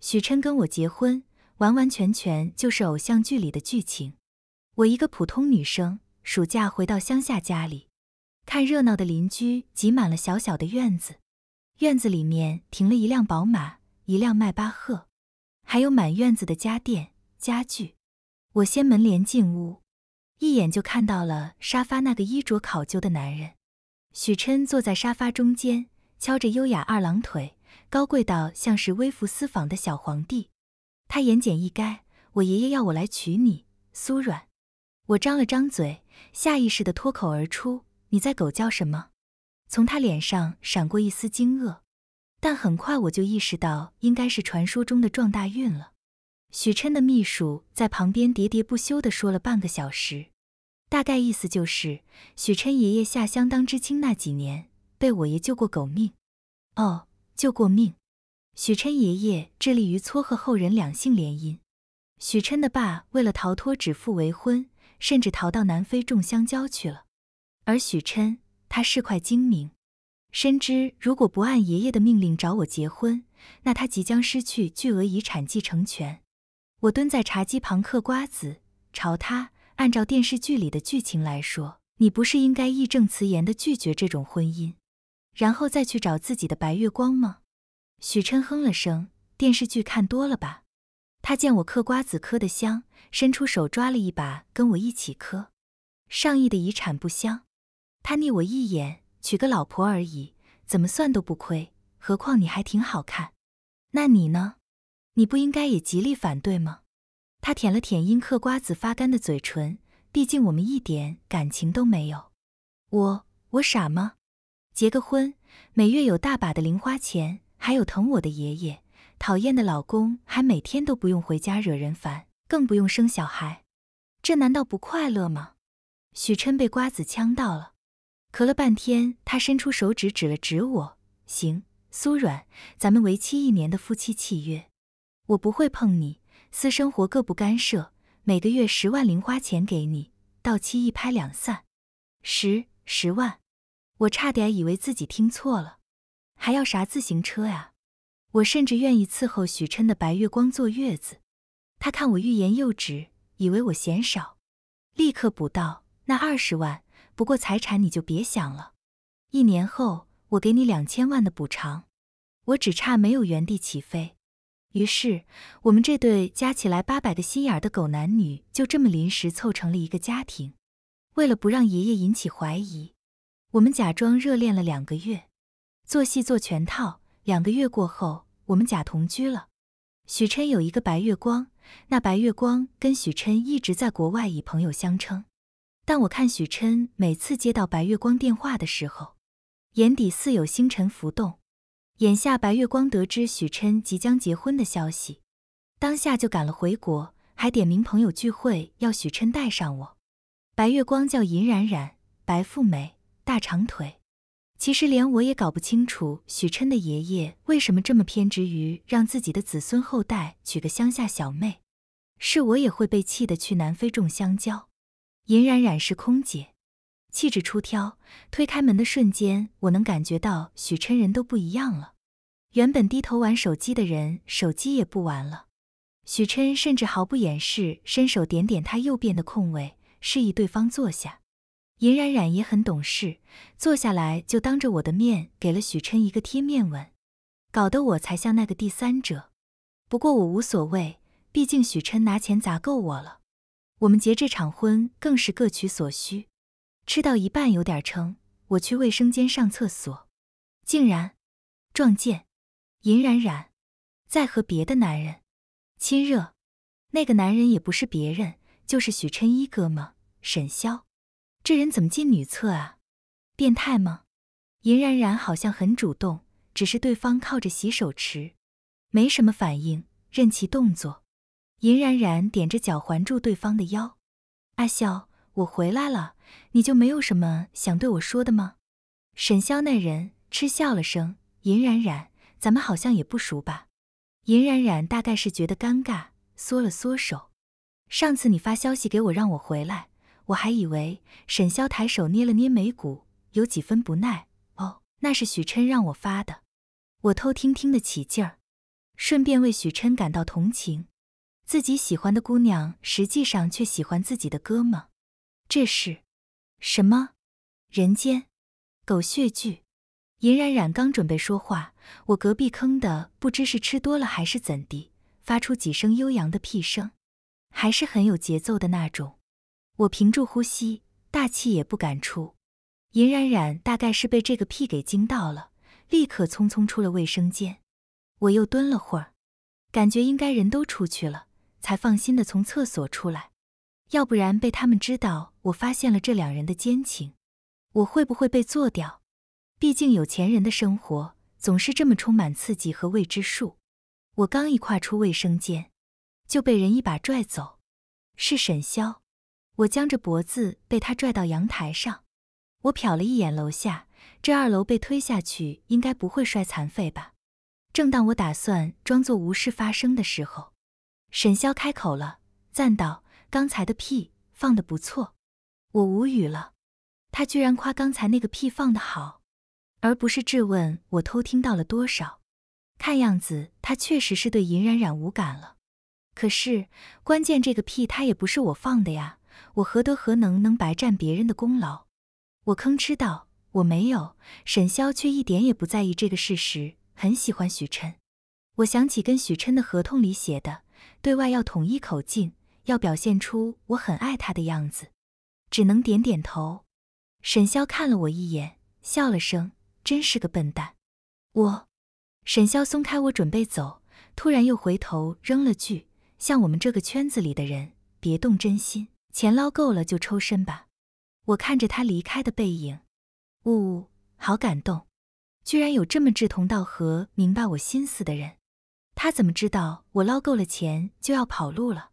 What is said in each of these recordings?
许琛跟我结婚，完完全全就是偶像剧里的剧情。我一个普通女生，暑假回到乡下家里，看热闹的邻居挤满了小小的院子，院子里面停了一辆宝马，一辆迈巴赫，还有满院子的家电家具。我掀门帘进屋，一眼就看到了沙发那个衣着考究的男人，许琛坐在沙发中间，翘着优雅二郎腿。高贵到像是微服私访的小皇帝，他言简意赅：“我爷爷要我来娶你，苏软。”我张了张嘴，下意识地脱口而出：“你在狗叫什么？”从他脸上闪过一丝惊愕，但很快我就意识到，应该是传说中的撞大运了。许琛的秘书在旁边喋喋不休地说了半个小时，大概意思就是，许琛爷爷下乡当知青那几年，被我爷救过狗命。哦。救过命，许琛爷爷致力于撮合后人两性联姻。许琛的爸为了逃脱指腹为婚，甚至逃到南非种香蕉去了。而许琛，他是块精明，深知如果不按爷爷的命令找我结婚，那他即将失去巨额遗产继承权。我蹲在茶几旁嗑瓜子，朝他：“按照电视剧里的剧情来说，你不是应该义正词严地拒绝这种婚姻？”然后再去找自己的白月光吗？许琛哼了声，电视剧看多了吧？他见我嗑瓜子嗑的香，伸出手抓了一把，跟我一起嗑。上亿的遗产不香？他睨我一眼，娶个老婆而已，怎么算都不亏，何况你还挺好看。那你呢？你不应该也极力反对吗？他舔了舔因嗑瓜子发干的嘴唇，毕竟我们一点感情都没有。我，我傻吗？结个婚，每月有大把的零花钱，还有疼我的爷爷，讨厌的老公，还每天都不用回家惹人烦，更不用生小孩，这难道不快乐吗？许琛被瓜子呛到了，咳了半天，他伸出手指指了指我：“行，苏软，咱们为期一年的夫妻契约，我不会碰你，私生活各不干涉，每个月十万零花钱给你，到期一拍两散，十十万。”我差点以为自己听错了，还要啥自行车啊？我甚至愿意伺候许琛的白月光坐月子。他看我欲言又止，以为我嫌少，立刻补道：“那二十万，不过财产你就别想了。一年后，我给你两千万的补偿。我只差没有原地起飞。”于是，我们这对加起来八百个心眼的狗男女，就这么临时凑成了一个家庭。为了不让爷爷引起怀疑。我们假装热恋了两个月，做戏做全套。两个月过后，我们假同居了。许琛有一个白月光，那白月光跟许琛一直在国外以朋友相称。但我看许琛每次接到白月光电话的时候，眼底似有星辰浮动。眼下白月光得知许琛即将结婚的消息，当下就赶了回国，还点名朋友聚会要许琛带上我。白月光叫尹冉冉，白富美。大长腿，其实连我也搞不清楚许琛的爷爷为什么这么偏执于让自己的子孙后代娶个乡下小妹。是我也会被气得去南非种香蕉。尹冉冉是空姐，气质出挑。推开门的瞬间，我能感觉到许琛人都不一样了。原本低头玩手机的人，手机也不玩了。许琛甚至毫不掩饰，伸手点点他右边的空位，示意对方坐下。尹冉冉也很懂事，坐下来就当着我的面给了许琛一个贴面吻，搞得我才像那个第三者。不过我无所谓，毕竟许琛拿钱砸够我了，我们结这场婚更是各取所需。吃到一半有点撑，我去卫生间上厕所，竟然撞见尹冉冉在和别的男人亲热，那个男人也不是别人，就是许琛一哥吗？沈骁。这人怎么进女厕啊？变态吗？银冉冉好像很主动，只是对方靠着洗手池，没什么反应，任其动作。银冉冉踮着脚环住对方的腰：“阿笑，我回来了，你就没有什么想对我说的吗？”沈潇那人嗤笑了声：“银冉冉，咱们好像也不熟吧？”银冉冉大概是觉得尴尬，缩了缩手：“上次你发消息给我让我回来。”我还以为沈潇抬手捏了捏眉骨，有几分不耐。哦，那是许琛让我发的，我偷听听得起劲儿，顺便为许琛感到同情。自己喜欢的姑娘，实际上却喜欢自己的哥们，这是什么人间狗血剧？颜冉冉刚准备说话，我隔壁坑的不知是吃多了还是怎地，发出几声悠扬的屁声，还是很有节奏的那种。我屏住呼吸，大气也不敢出。尹冉冉大概是被这个屁给惊到了，立刻匆匆出了卫生间。我又蹲了会儿，感觉应该人都出去了，才放心的从厕所出来。要不然被他们知道我发现了这两人的奸情，我会不会被做掉？毕竟有钱人的生活总是这么充满刺激和未知数。我刚一跨出卫生间，就被人一把拽走。是沈潇。我僵着脖子被他拽到阳台上，我瞟了一眼楼下，这二楼被推下去应该不会摔残废吧？正当我打算装作无事发生的时候，沈潇开口了，赞道：“刚才的屁放得不错。”我无语了，他居然夸刚才那个屁放得好，而不是质问我偷听到了多少。看样子他确实是对尹冉冉无感了，可是关键这个屁他也不是我放的呀。我何德何能，能白占别人的功劳？我吭哧道：“我没有。”沈潇却一点也不在意这个事实，很喜欢许琛。我想起跟许琛的合同里写的，对外要统一口径，要表现出我很爱他的样子，只能点点头。沈潇看了我一眼，笑了声：“真是个笨蛋。”我，沈潇松开我，准备走，突然又回头扔了句：“像我们这个圈子里的人，别动真心。”钱捞够了就抽身吧。我看着他离开的背影，呜，好感动，居然有这么志同道合、明白我心思的人。他怎么知道我捞够了钱就要跑路了？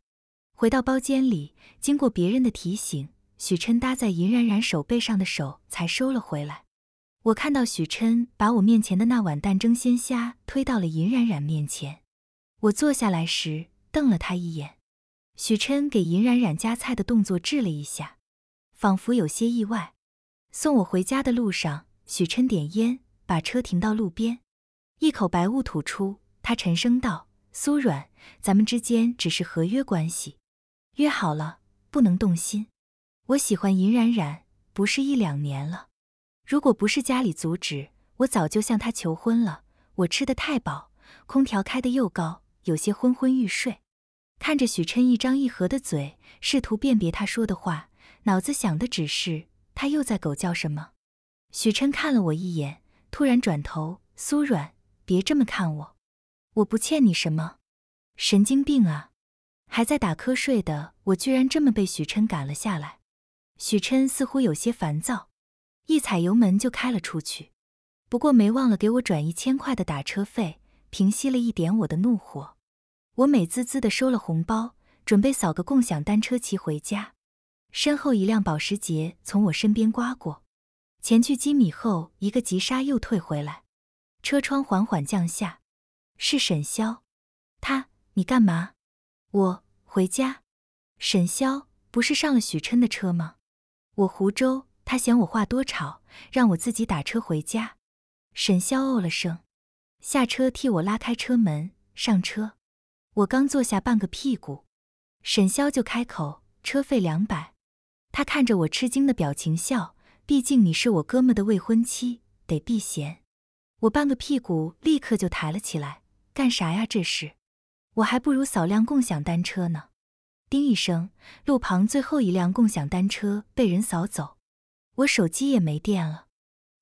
回到包间里，经过别人的提醒，许琛搭在尹冉冉手背上的手才收了回来。我看到许琛把我面前的那碗蛋蒸鲜虾推到了尹冉冉面前。我坐下来时，瞪了他一眼。许琛给尹冉冉夹菜的动作滞了一下，仿佛有些意外。送我回家的路上，许琛点烟，把车停到路边，一口白雾吐出，他沉声道：“苏软，咱们之间只是合约关系，约好了不能动心。我喜欢尹冉冉，不是一两年了。如果不是家里阻止，我早就向她求婚了。”我吃的太饱，空调开的又高，有些昏昏欲睡。看着许琛一张一合的嘴，试图辨别他说的话，脑子想的只是他又在狗叫什么。许琛看了我一眼，突然转头：“苏软，别这么看我，我不欠你什么。”神经病啊！还在打瞌睡的我，居然这么被许琛赶了下来。许琛似乎有些烦躁，一踩油门就开了出去，不过没忘了给我转一千块的打车费，平息了一点我的怒火。我美滋滋的收了红包，准备扫个共享单车骑回家。身后一辆保时捷从我身边刮过，前去几米后，一个急刹又退回来，车窗缓缓降下，是沈潇。他，你干嘛？我回家。沈潇不是上了许琛的车吗？我湖州，他嫌我话多吵，让我自己打车回家。沈潇哦了声，下车替我拉开车门，上车。我刚坐下半个屁股，沈潇就开口：“车费两百。”他看着我吃惊的表情笑：“毕竟你是我哥们的未婚妻，得避嫌。”我半个屁股立刻就抬了起来：“干啥呀？这是？我还不如扫辆共享单车呢。”叮一声，路旁最后一辆共享单车被人扫走。我手机也没电了，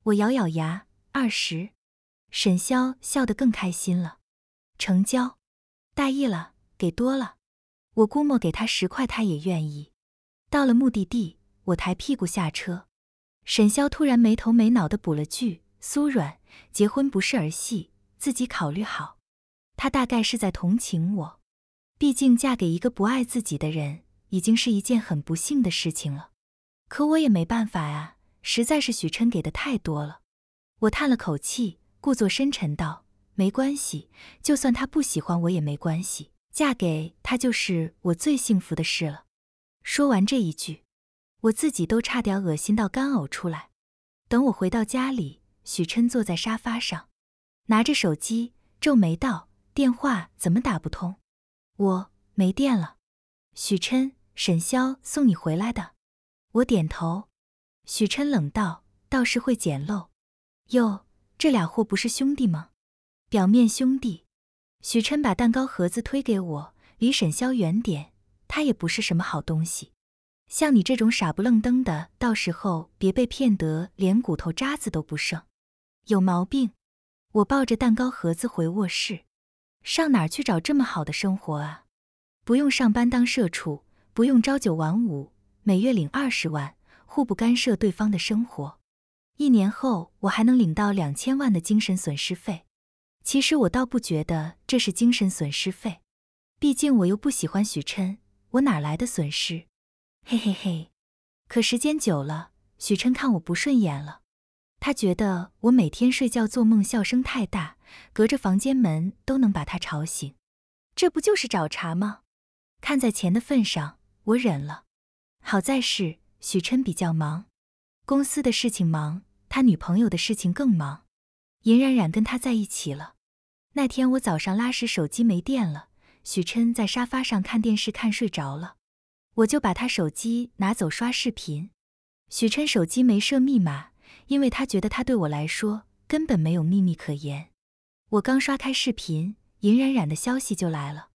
我咬咬牙，二十。沈潇笑得更开心了，成交。大意了，给多了，我估摸给他十块他也愿意。到了目的地，我抬屁股下车，沈潇突然没头没脑的补了句：“苏软，结婚不是儿戏，自己考虑好。”他大概是在同情我，毕竟嫁给一个不爱自己的人，已经是一件很不幸的事情了。可我也没办法啊，实在是许琛给的太多了。我叹了口气，故作深沉道。没关系，就算他不喜欢我也没关系，嫁给他就是我最幸福的事了。说完这一句，我自己都差点恶心到干呕出来。等我回到家里，许琛坐在沙发上，拿着手机皱眉道：“电话怎么打不通？我没电了。”许琛，沈潇送你回来的。我点头。许琛冷道：“倒是会捡漏。哟，这俩货不是兄弟吗？”表面兄弟，许琛把蛋糕盒子推给我，离沈潇远点，他也不是什么好东西。像你这种傻不愣登的，到时候别被骗得连骨头渣子都不剩。有毛病！我抱着蛋糕盒子回卧室。上哪去找这么好的生活啊？不用上班当社畜，不用朝九晚五，每月领二十万，互不干涉对方的生活。一年后，我还能领到两千万的精神损失费。其实我倒不觉得这是精神损失费，毕竟我又不喜欢许琛，我哪来的损失？嘿嘿嘿。可时间久了，许琛看我不顺眼了，他觉得我每天睡觉做梦笑声太大，隔着房间门都能把他吵醒，这不就是找茬吗？看在钱的份上，我忍了。好在是许琛比较忙，公司的事情忙，他女朋友的事情更忙，尹冉冉跟他在一起了。那天我早上拉屎，手机没电了。许琛在沙发上看电视，看睡着了，我就把他手机拿走刷视频。许琛手机没设密码，因为他觉得他对我来说根本没有秘密可言。我刚刷开视频，尹冉冉的消息就来了。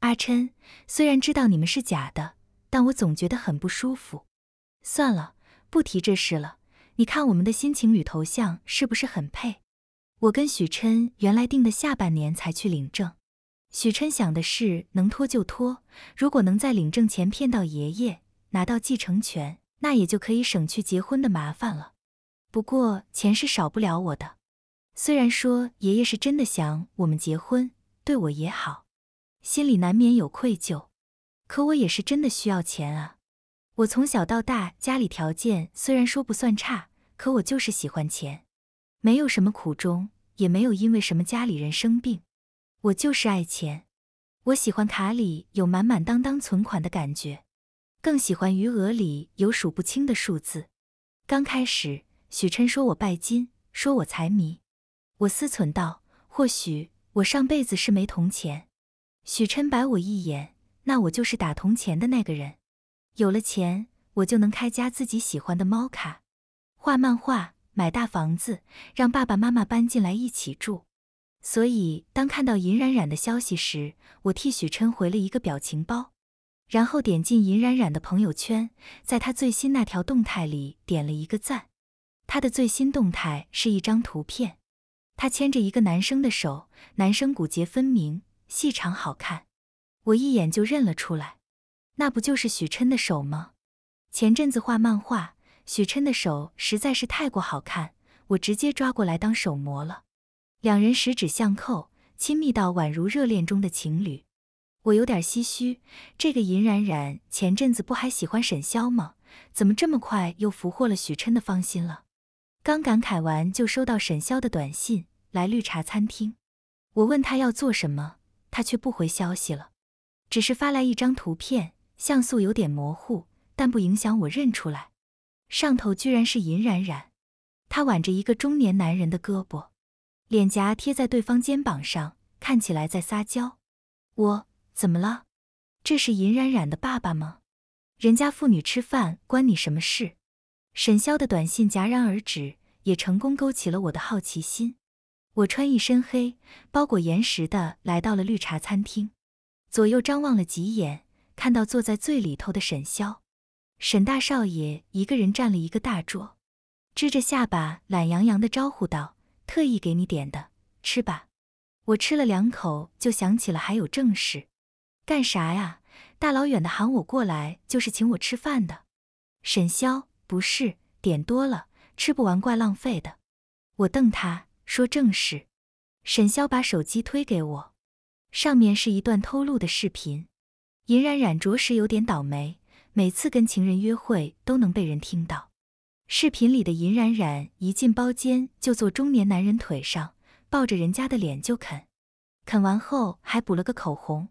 阿琛，虽然知道你们是假的，但我总觉得很不舒服。算了，不提这事了。你看我们的新情侣头像是不是很配？我跟许琛原来定的下半年才去领证，许琛想的是能拖就拖，如果能在领证前骗到爷爷拿到继承权，那也就可以省去结婚的麻烦了。不过钱是少不了我的，虽然说爷爷是真的想我们结婚，对我也好，心里难免有愧疚，可我也是真的需要钱啊。我从小到大家里条件虽然说不算差，可我就是喜欢钱。没有什么苦衷，也没有因为什么家里人生病，我就是爱钱。我喜欢卡里有满满当当存款的感觉，更喜欢余额里有数不清的数字。刚开始，许琛说我拜金，说我财迷。我思忖道：或许我上辈子是枚铜钱。许琛白我一眼，那我就是打铜钱的那个人。有了钱，我就能开家自己喜欢的猫卡，画漫画。买大房子，让爸爸妈妈搬进来一起住。所以，当看到尹冉冉的消息时，我替许琛回了一个表情包，然后点进尹冉冉的朋友圈，在他最新那条动态里点了一个赞。他的最新动态是一张图片，他牵着一个男生的手，男生骨节分明、细长好看，我一眼就认了出来，那不就是许琛的手吗？前阵子画漫画。许琛的手实在是太过好看，我直接抓过来当手模了。两人十指相扣，亲密到宛如热恋中的情侣。我有点唏嘘，这个尹冉冉前阵子不还喜欢沈潇吗？怎么这么快又俘获了许琛的芳心了？刚感慨完，就收到沈潇的短信，来绿茶餐厅。我问他要做什么，他却不回消息了，只是发来一张图片，像素有点模糊，但不影响我认出来。上头居然是尹冉冉，她挽着一个中年男人的胳膊，脸颊贴在对方肩膀上，看起来在撒娇。我怎么了？这是尹冉冉的爸爸吗？人家父女吃饭关你什么事？沈潇的短信戛然而止，也成功勾起了我的好奇心。我穿一身黑，包裹严实的来到了绿茶餐厅，左右张望了几眼，看到坐在最里头的沈潇。沈大少爷一个人占了一个大桌，支着下巴懒洋洋的招呼道：“特意给你点的，吃吧。”我吃了两口，就想起了还有正事。干啥呀？大老远的喊我过来就是请我吃饭的？沈潇，不是点多了，吃不完怪浪费的。我瞪他，说正事。沈潇把手机推给我，上面是一段偷录的视频。尹冉冉着实有点倒霉。每次跟情人约会都能被人听到。视频里的尹冉冉一进包间就坐中年男人腿上，抱着人家的脸就啃，啃完后还补了个口红。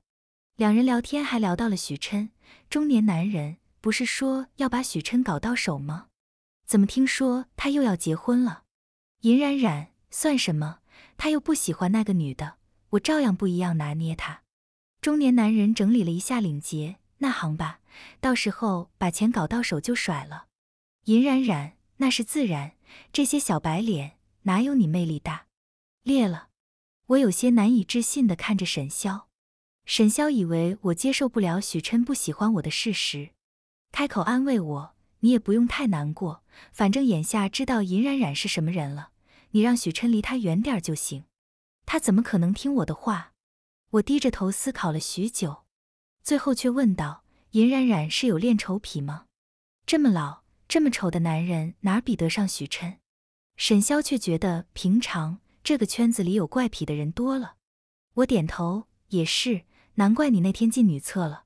两人聊天还聊到了许琛，中年男人不是说要把许琛搞到手吗？怎么听说他又要结婚了？尹冉冉算什么？他又不喜欢那个女的，我照样不一样拿捏他。中年男人整理了一下领结，那行吧。到时候把钱搞到手就甩了，银冉冉那是自然，这些小白脸哪有你魅力大？裂了！我有些难以置信地看着沈潇。沈潇以为我接受不了许琛不喜欢我的事实，开口安慰我：“你也不用太难过，反正眼下知道银冉冉是什么人了，你让许琛离他远点就行。”他怎么可能听我的话？我低着头思考了许久，最后却问道。尹冉冉是有恋丑癖吗？这么老、这么丑的男人，哪比得上许琛？沈潇却觉得平常这个圈子里有怪癖的人多了。我点头，也是，难怪你那天进女厕了。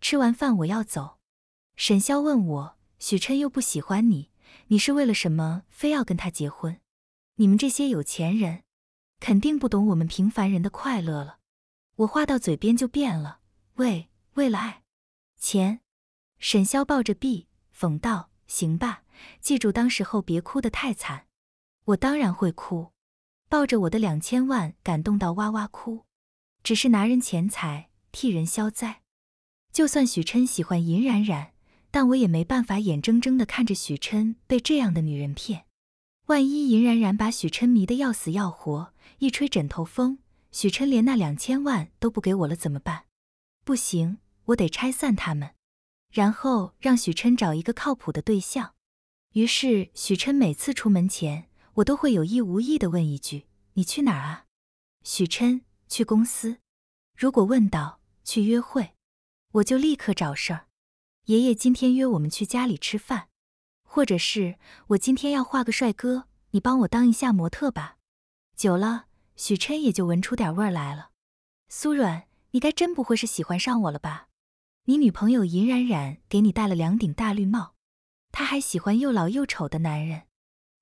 吃完饭我要走。沈潇问我，许琛又不喜欢你，你是为了什么非要跟他结婚？你们这些有钱人，肯定不懂我们平凡人的快乐了。我话到嘴边就变了，为为了爱。钱，沈潇抱着臂，讽道：“行吧，记住，当时候别哭得太惨。”我当然会哭，抱着我的两千万，感动到哇哇哭。只是拿人钱财，替人消灾。就算许琛喜欢银冉冉，但我也没办法眼睁睁的看着许琛被这样的女人骗。万一银冉冉把许琛迷得要死要活，一吹枕头风，许琛连那两千万都不给我了，怎么办？不行。我得拆散他们，然后让许琛找一个靠谱的对象。于是许琛每次出门前，我都会有意无意的问一句：“你去哪儿啊？”许琛去公司。如果问到去约会，我就立刻找事儿。爷爷今天约我们去家里吃饭，或者是我今天要画个帅哥，你帮我当一下模特吧。久了，许琛也就闻出点味儿来了。苏软，你该真不会是喜欢上我了吧？你女朋友尹冉冉给你戴了两顶大绿帽，她还喜欢又老又丑的男人，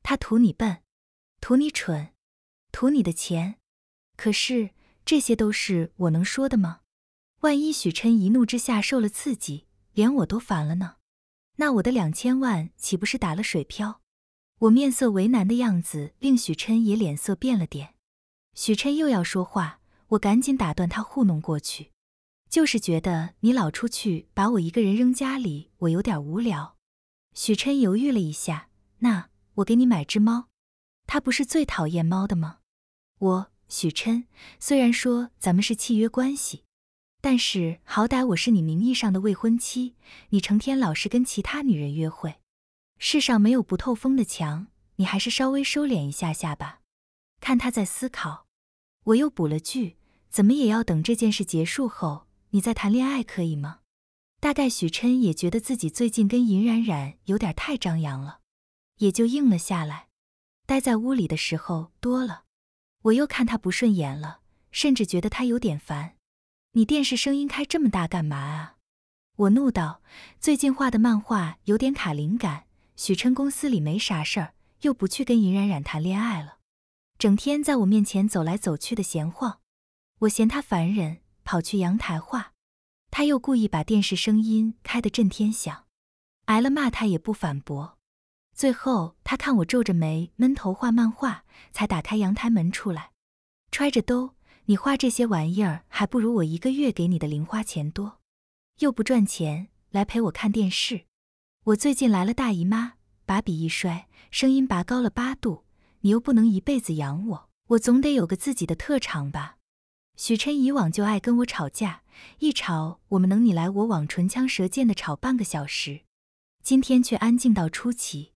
她图你笨，图你蠢，图你的钱。可是这些都是我能说的吗？万一许琛一怒之下受了刺激，连我都烦了呢？那我的两千万岂不是打了水漂？我面色为难的样子令许琛也脸色变了点。许琛又要说话，我赶紧打断他糊弄过去。就是觉得你老出去把我一个人扔家里，我有点无聊。许琛犹豫了一下，那我给你买只猫。他不是最讨厌猫的吗？我许琛虽然说咱们是契约关系，但是好歹我是你名义上的未婚妻，你成天老是跟其他女人约会，世上没有不透风的墙，你还是稍微收敛一下下吧。看他在思考，我又补了句：怎么也要等这件事结束后。你在谈恋爱可以吗？大概许琛也觉得自己最近跟尹冉冉有点太张扬了，也就应了下来。待在屋里的时候多了，我又看他不顺眼了，甚至觉得他有点烦。你电视声音开这么大干嘛啊？我怒道。最近画的漫画有点卡灵感，许琛公司里没啥事儿，又不去跟尹冉冉谈恋爱了，整天在我面前走来走去的闲晃，我嫌他烦人。跑去阳台画，他又故意把电视声音开得震天响，挨了骂他也不反驳。最后他看我皱着眉闷头画漫画，才打开阳台门出来，揣着兜：“你画这些玩意儿，还不如我一个月给你的零花钱多，又不赚钱，来陪我看电视。我最近来了大姨妈，把笔一摔，声音拔高了八度。你又不能一辈子养我，我总得有个自己的特长吧。”许琛以往就爱跟我吵架，一吵我们能你来我往、唇枪舌剑的吵半个小时。今天却安静到出奇，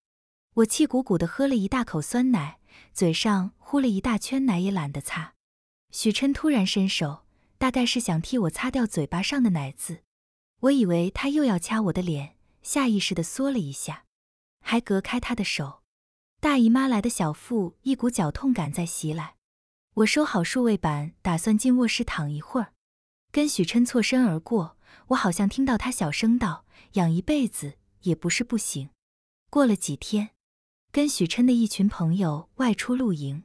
我气鼓鼓的喝了一大口酸奶，嘴上呼了一大圈奶也懒得擦。许琛突然伸手，大概是想替我擦掉嘴巴上的奶渍，我以为他又要掐我的脸，下意识的缩了一下，还隔开他的手。大姨妈来的小腹一股绞痛感在袭来。我收好数位板，打算进卧室躺一会儿。跟许琛错身而过，我好像听到他小声道：“养一辈子也不是不行。”过了几天，跟许琛的一群朋友外出露营。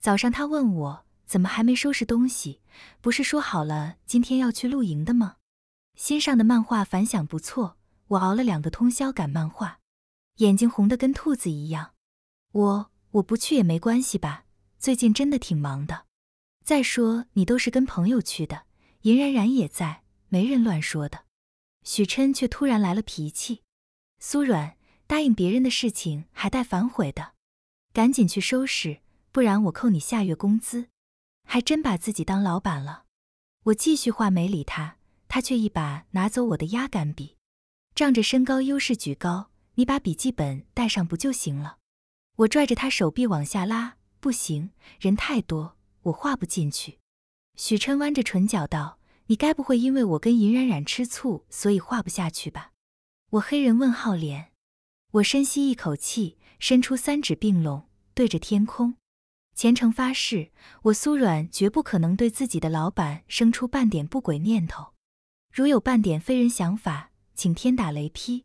早上他问我怎么还没收拾东西，不是说好了今天要去露营的吗？新上的漫画反响不错，我熬了两个通宵赶漫画，眼睛红得跟兔子一样。我我不去也没关系吧。最近真的挺忙的，再说你都是跟朋友去的，尹冉冉也在，没人乱说的。许琛却突然来了脾气，苏软答应别人的事情还带反悔的，赶紧去收拾，不然我扣你下月工资。还真把自己当老板了。我继续话没理他，他却一把拿走我的压杆笔，仗着身高优势举高，你把笔记本带上不就行了？我拽着他手臂往下拉。不行，人太多，我画不进去。许琛弯着唇角道：“你该不会因为我跟尹冉冉吃醋，所以画不下去吧？”我黑人问号脸。我深吸一口气，伸出三指并拢，对着天空，虔诚发誓：我苏软绝不可能对自己的老板生出半点不轨念头。如有半点非人想法，请天打雷劈。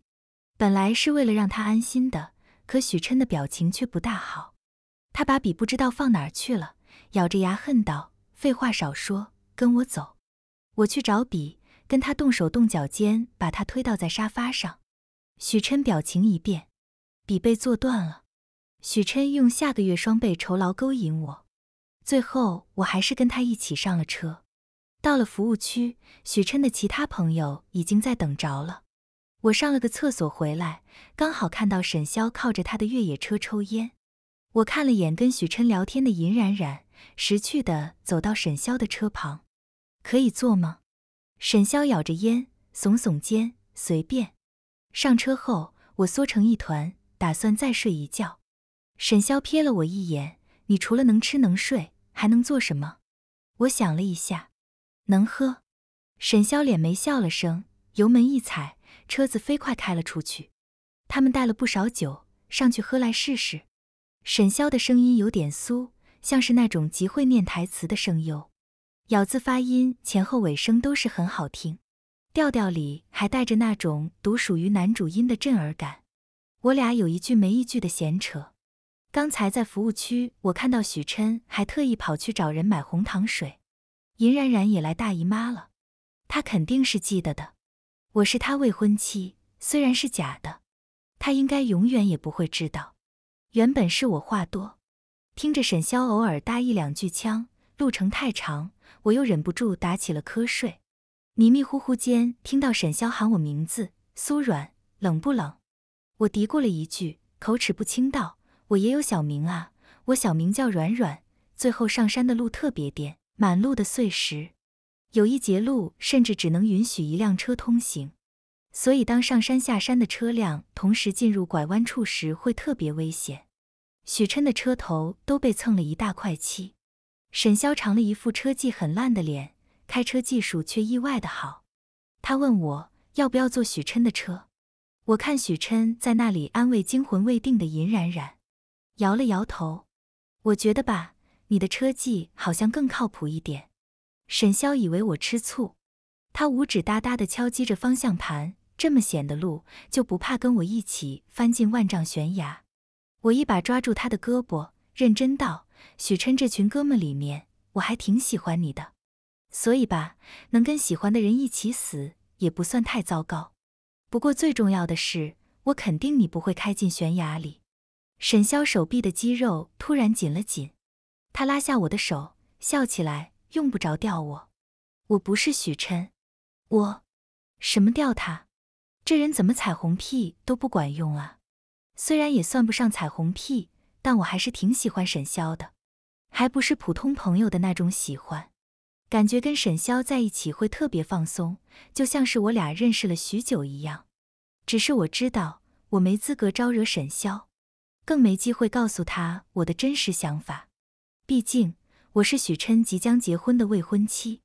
本来是为了让他安心的，可许琛的表情却不大好。他把笔不知道放哪儿去了，咬着牙恨道：“废话少说，跟我走。”我去找笔，跟他动手动脚间，把他推倒在沙发上。许琛表情一变，笔被坐断了。许琛用下个月双倍酬劳勾引我，最后我还是跟他一起上了车。到了服务区，许琛的其他朋友已经在等着了。我上了个厕所回来，刚好看到沈潇靠着他的越野车抽烟。我看了眼跟许琛聊天的尹冉冉，识趣地走到沈潇的车旁，可以坐吗？沈潇咬着烟，耸耸肩，随便。上车后，我缩成一团，打算再睡一觉。沈潇瞥了我一眼，你除了能吃能睡，还能做什么？我想了一下，能喝。沈潇敛眉笑了声，油门一踩，车子飞快开了出去。他们带了不少酒，上去喝来试试。沈潇的声音有点酥，像是那种极会念台词的声优，咬字发音前后尾声都是很好听，调调里还带着那种独属于男主音的震耳感。我俩有一句没一句的闲扯。刚才在服务区，我看到许琛还特意跑去找人买红糖水。银冉冉也来大姨妈了，她肯定是记得的。我是她未婚妻，虽然是假的，她应该永远也不会知道。原本是我话多，听着沈潇偶尔搭一两句腔，路程太长，我又忍不住打起了瞌睡。迷迷糊糊间，听到沈潇喊我名字，苏软，冷不冷？我嘀咕了一句，口齿不清道：“我也有小名啊，我小名叫软软。”最后上山的路特别颠，满路的碎石，有一节路甚至只能允许一辆车通行。所以，当上山下山的车辆同时进入拐弯处时，会特别危险。许琛的车头都被蹭了一大块漆。沈潇长了一副车技很烂的脸，开车技术却意外的好。他问我要不要坐许琛的车。我看许琛在那里安慰惊魂未定的尹冉冉，摇了摇头。我觉得吧，你的车技好像更靠谱一点。沈潇以为我吃醋，他五指哒哒地敲击着方向盘。这么险的路，就不怕跟我一起翻进万丈悬崖？我一把抓住他的胳膊，认真道：“许琛这群哥们里面，我还挺喜欢你的。所以吧，能跟喜欢的人一起死，也不算太糟糕。不过最重要的是，我肯定你不会开进悬崖里。”沈潇手臂的肌肉突然紧了紧，他拉下我的手，笑起来：“用不着吊我，我不是许琛，我什么吊他？”这人怎么彩虹屁都不管用啊！虽然也算不上彩虹屁，但我还是挺喜欢沈潇的，还不是普通朋友的那种喜欢。感觉跟沈潇在一起会特别放松，就像是我俩认识了许久一样。只是我知道，我没资格招惹沈潇，更没机会告诉他我的真实想法。毕竟我是许琛即将结婚的未婚妻，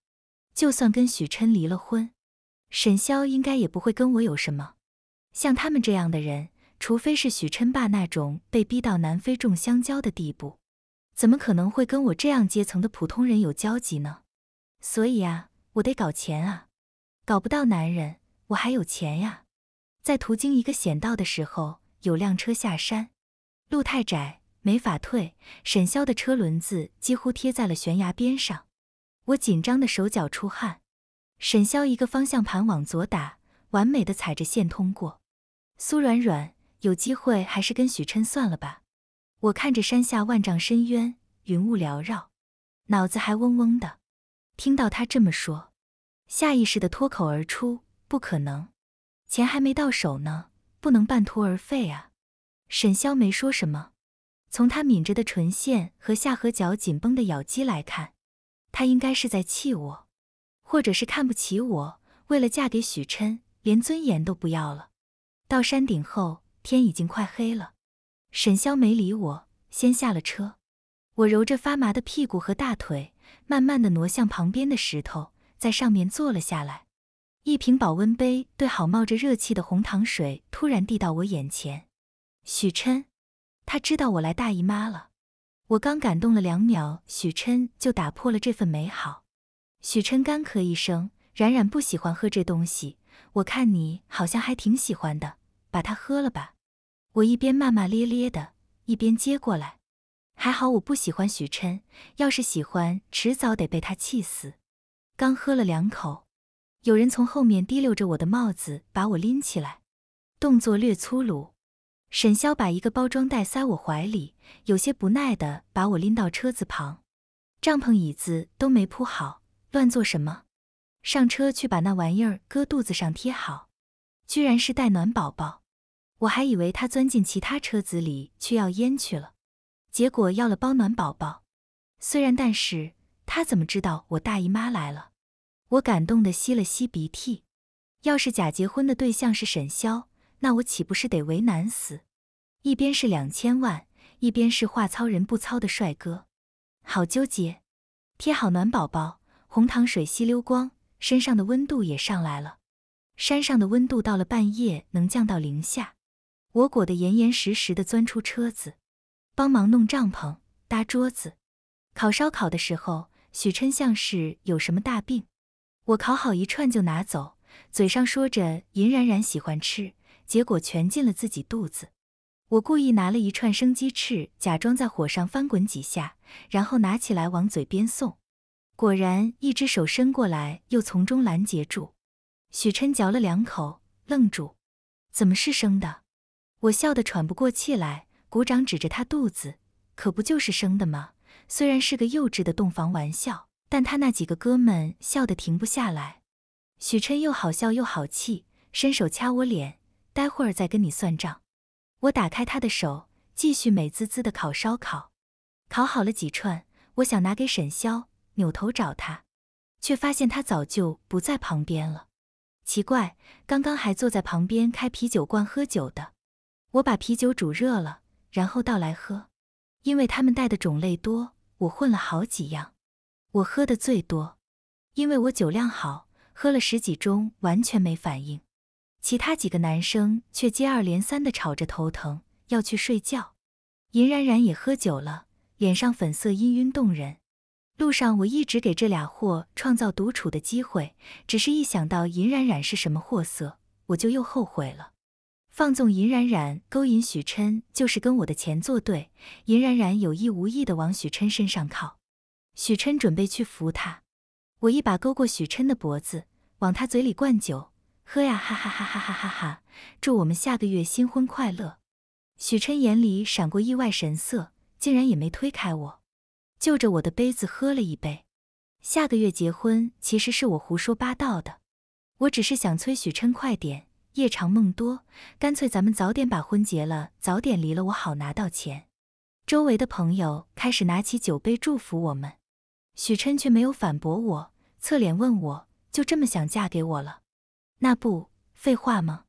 就算跟许琛离了婚。沈潇应该也不会跟我有什么，像他们这样的人，除非是许琛爸那种被逼到南非种香蕉的地步，怎么可能会跟我这样阶层的普通人有交集呢？所以啊，我得搞钱啊！搞不到男人，我还有钱呀！在途经一个险道的时候，有辆车下山，路太窄，没法退，沈潇的车轮子几乎贴在了悬崖边上，我紧张的手脚出汗。沈潇一个方向盘往左打，完美的踩着线通过。苏软软，有机会还是跟许琛算了吧。我看着山下万丈深渊，云雾缭绕，脑子还嗡嗡的。听到他这么说，下意识的脱口而出：“不可能，钱还没到手呢，不能半途而废啊。”沈潇没说什么，从他抿着的唇线和下颌角紧绷的咬肌来看，他应该是在气我。或者是看不起我，为了嫁给许琛，连尊严都不要了。到山顶后，天已经快黑了。沈潇没理我，先下了车。我揉着发麻的屁股和大腿，慢慢的挪向旁边的石头，在上面坐了下来。一瓶保温杯兑好冒着热气的红糖水突然递到我眼前。许琛，他知道我来大姨妈了。我刚感动了两秒，许琛就打破了这份美好。许琛干咳一声，冉冉不喜欢喝这东西，我看你好像还挺喜欢的，把它喝了吧。我一边骂骂咧咧的，一边接过来。还好我不喜欢许琛，要是喜欢，迟早得被他气死。刚喝了两口，有人从后面提溜着我的帽子，把我拎起来，动作略粗鲁。沈潇把一个包装袋塞我怀里，有些不耐的把我拎到车子旁，帐篷椅子都没铺好。乱做什么？上车去把那玩意儿搁肚子上贴好。居然是带暖宝宝，我还以为他钻进其他车子里去要烟去了，结果要了包暖宝宝。虽然，但是他怎么知道我大姨妈来了？我感动的吸了吸鼻涕。要是假结婚的对象是沈潇，那我岂不是得为难死？一边是两千万，一边是话糙人不糙的帅哥，好纠结。贴好暖宝宝。红糖水吸溜光，身上的温度也上来了。山上的温度到了半夜能降到零下。我裹得严严实实的，钻出车子，帮忙弄帐篷、搭桌子、烤烧烤的时候，许琛像是有什么大病。我烤好一串就拿走，嘴上说着银冉冉喜欢吃，结果全进了自己肚子。我故意拿了一串生鸡翅，假装在火上翻滚几下，然后拿起来往嘴边送。果然，一只手伸过来，又从中拦截住。许琛嚼了两口，愣住：“怎么是生的？”我笑得喘不过气来，鼓掌指着他肚子：“可不就是生的吗？”虽然是个幼稚的洞房玩笑，但他那几个哥们笑得停不下来。许琛又好笑又好气，伸手掐我脸：“待会儿再跟你算账。”我打开他的手，继续美滋滋的烤烧烤。烤好了几串，我想拿给沈潇。扭头找他，却发现他早就不在旁边了。奇怪，刚刚还坐在旁边开啤酒罐喝酒的。我把啤酒煮热了，然后倒来喝。因为他们带的种类多，我混了好几样。我喝的最多，因为我酒量好，喝了十几盅完全没反应。其他几个男生却接二连三的吵着头疼，要去睡觉。尹冉冉也喝酒了，脸上粉色氤氲动人。路上我一直给这俩货创造独处的机会，只是一想到银冉冉是什么货色，我就又后悔了。放纵银冉冉勾引许琛，就是跟我的钱作对。银冉冉有意无意的往许琛身上靠，许琛准备去扶他，我一把勾过许琛的脖子，往他嘴里灌酒，喝呀，哈哈哈哈，哈哈哈，祝我们下个月新婚快乐。许琛眼里闪过意外神色，竟然也没推开我。就着我的杯子喝了一杯，下个月结婚其实是我胡说八道的，我只是想催许琛快点。夜长梦多，干脆咱们早点把婚结了，早点离了，我好拿到钱。周围的朋友开始拿起酒杯祝福我们，许琛却没有反驳我，侧脸问我：“就这么想嫁给我了？”那不废话吗？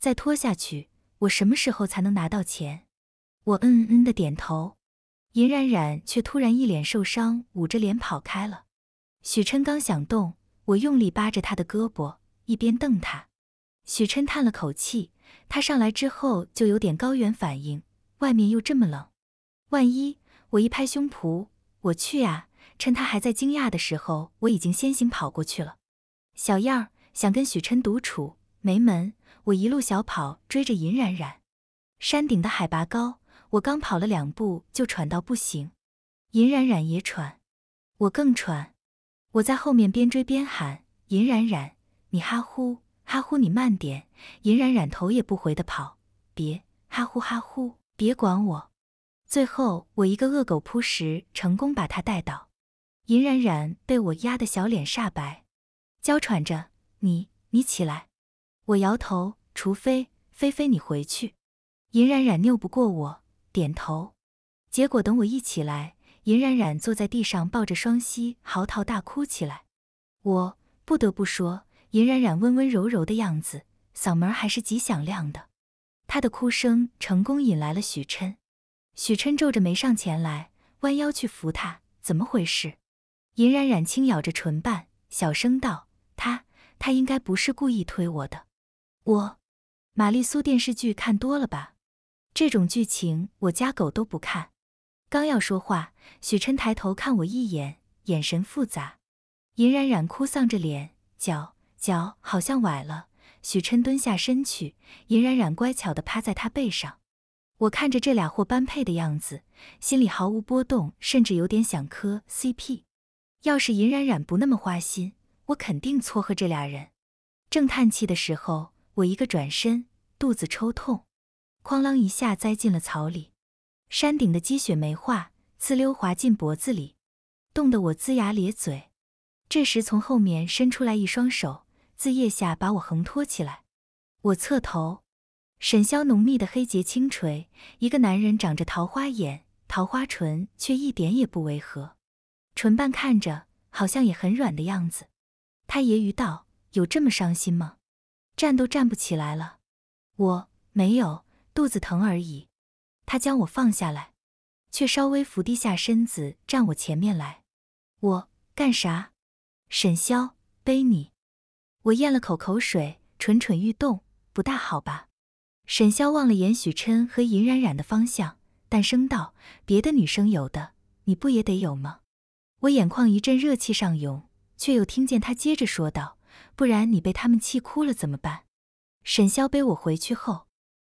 再拖下去，我什么时候才能拿到钱？我嗯嗯的点头。尹冉冉却突然一脸受伤，捂着脸跑开了。许琛刚想动，我用力扒着他的胳膊，一边瞪他。许琛叹了口气，他上来之后就有点高原反应，外面又这么冷，万一……我一拍胸脯，我去啊！趁他还在惊讶的时候，我已经先行跑过去了。小样儿，想跟许琛独处？没门！我一路小跑追着尹冉冉。山顶的海拔高。我刚跑了两步就喘到不行，银冉冉也喘，我更喘。我在后面边追边喊：“银冉冉，你哈呼哈呼，你慢点！”银冉冉头也不回的跑，别哈呼哈呼，别管我。最后我一个恶狗扑食，成功把他带倒。银冉冉被我压得小脸煞白，娇喘着：“你你起来。”我摇头：“除非菲菲你回去。”银冉冉拗不过我。点头，结果等我一起来，尹冉冉坐在地上抱着双膝嚎啕大哭起来。我不得不说，尹冉冉温温柔柔的样子，嗓门还是极响亮的。她的哭声成功引来了许琛，许琛皱着眉上前来，弯腰去扶她。怎么回事？尹冉冉轻咬着唇瓣，小声道：“他，他应该不是故意推我的。”我，玛丽苏电视剧看多了吧？这种剧情我家狗都不看。刚要说话，许琛抬头看我一眼，眼神复杂。尹冉冉哭丧着脸，脚脚好像崴了。许琛蹲下身去，尹冉冉乖巧地趴在他背上。我看着这俩货般配的样子，心里毫无波动，甚至有点想磕 CP。要是尹冉冉不那么花心，我肯定撮合这俩人。正叹气的时候，我一个转身，肚子抽痛。哐啷一下栽进了草里，山顶的积雪没化，呲溜滑进脖子里，冻得我龇牙咧嘴。这时从后面伸出来一双手，自腋下把我横拖起来。我侧头，沈潇浓密的黑睫轻垂，一个男人长着桃花眼、桃花唇，却一点也不违和，唇瓣看着好像也很软的样子。他揶揄道：“有这么伤心吗？站都站不起来了。”我没有。肚子疼而已，他将我放下来，却稍微伏低下身子站我前面来。我干啥？沈潇背你。我咽了口口水，蠢蠢欲动，不大好吧？沈潇望了眼许琛和尹冉冉的方向，但声道：“别的女生有的，你不也得有吗？”我眼眶一阵热气上涌，却又听见他接着说道：“不然你被他们气哭了怎么办？”沈潇背我回去后。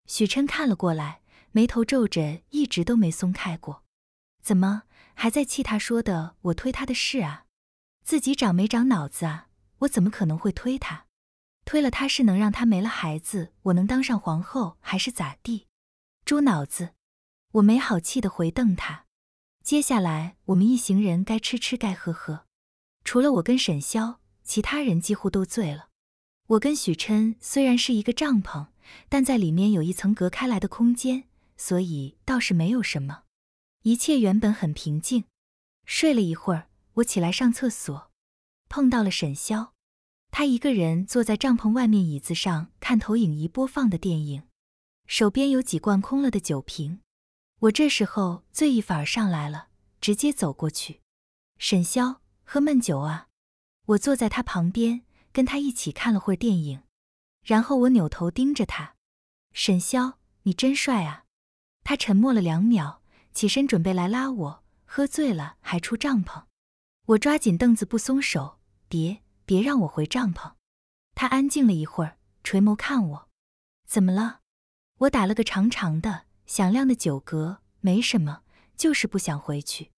许琛看了过来，眉头皱着，一直都没松开过。怎么还在气他说的我推他的事啊？自己长没长脑子啊？我怎么可能会推他？推了他是能让他没了孩子，我能当上皇后还是咋地？猪脑子！我没好气的回瞪他。接下来我们一行人该吃吃该喝喝，除了我跟沈潇，其他人几乎都醉了。我跟许琛虽然是一个帐篷。但在里面有一层隔开来的空间，所以倒是没有什么。一切原本很平静。睡了一会儿，我起来上厕所，碰到了沈潇，他一个人坐在帐篷外面椅子上看投影仪播放的电影，手边有几罐空了的酒瓶。我这时候醉意反而上来了，直接走过去。沈潇，喝闷酒啊！我坐在他旁边，跟他一起看了会电影。然后我扭头盯着他，沈潇，你真帅啊！他沉默了两秒，起身准备来拉我。喝醉了还出帐篷，我抓紧凳子不松手，别别让我回帐篷。他安静了一会儿，垂眸看我，怎么了？我打了个长长的响亮的酒嗝，没什么，就是不想回去。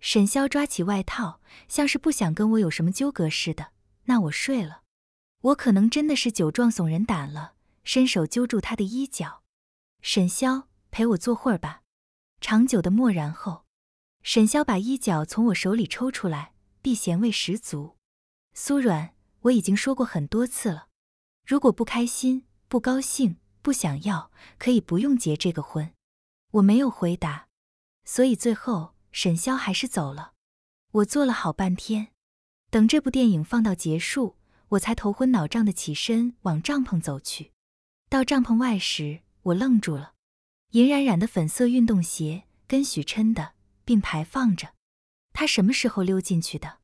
沈潇抓起外套，像是不想跟我有什么纠葛似的，那我睡了。我可能真的是酒壮怂人胆了，伸手揪住他的衣角。沈潇，陪我坐会儿吧。长久的默然后，沈潇把衣角从我手里抽出来，避嫌味十足。苏软，我已经说过很多次了，如果不开心、不高兴、不想要，可以不用结这个婚。我没有回答，所以最后沈潇还是走了。我坐了好半天，等这部电影放到结束。我才头昏脑胀的起身往帐篷走去，到帐篷外时，我愣住了。银冉冉的粉色运动鞋跟许琛的并排放着，她什么时候溜进去的？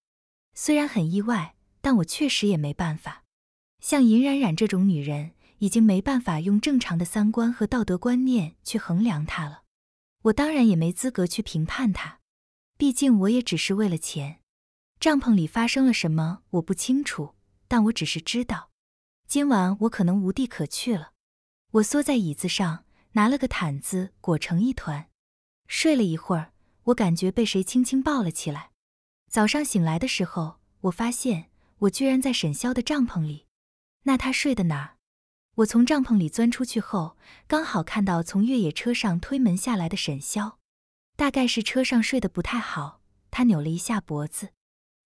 虽然很意外，但我确实也没办法。像银冉冉这种女人，已经没办法用正常的三观和道德观念去衡量她了。我当然也没资格去评判她，毕竟我也只是为了钱。帐篷里发生了什么，我不清楚。但我只是知道，今晚我可能无地可去了。我缩在椅子上，拿了个毯子裹成一团，睡了一会儿。我感觉被谁轻轻抱了起来。早上醒来的时候，我发现我居然在沈骁的帐篷里。那他睡的哪儿？我从帐篷里钻出去后，刚好看到从越野车上推门下来的沈骁。大概是车上睡得不太好，他扭了一下脖子，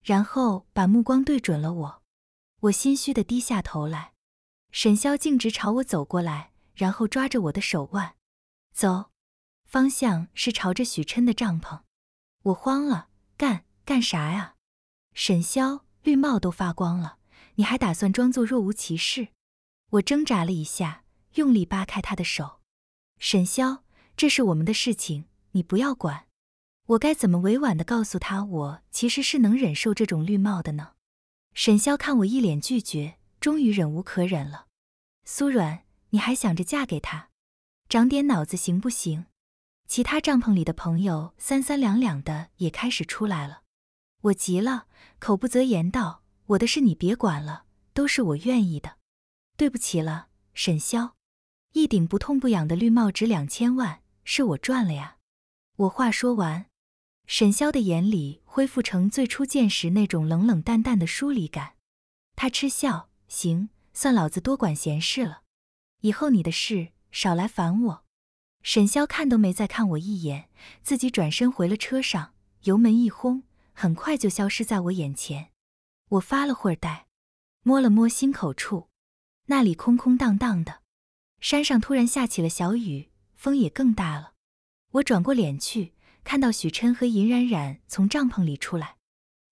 然后把目光对准了我。我心虚的低下头来，沈潇径直朝我走过来，然后抓着我的手腕，走，方向是朝着许琛的帐篷。我慌了，干干啥呀？沈潇绿帽都发光了，你还打算装作若无其事？我挣扎了一下，用力扒开他的手。沈潇，这是我们的事情，你不要管。我该怎么委婉的告诉他，我其实是能忍受这种绿帽的呢？沈潇看我一脸拒绝，终于忍无可忍了：“苏软，你还想着嫁给他？长点脑子行不行？”其他帐篷里的朋友三三两两的也开始出来了，我急了，口不择言道：“我的事你别管了，都是我愿意的，对不起了，沈潇，一顶不痛不痒的绿帽值两千万，是我赚了呀！我话说完。沈潇的眼里恢复成最初见时那种冷冷淡淡的疏离感，他嗤笑：“行，算老子多管闲事了，以后你的事少来烦我。”沈潇看都没再看我一眼，自己转身回了车上，油门一轰，很快就消失在我眼前。我发了会儿呆，摸了摸心口处，那里空空荡荡的。山上突然下起了小雨，风也更大了。我转过脸去。看到许琛和尹冉冉从帐篷里出来，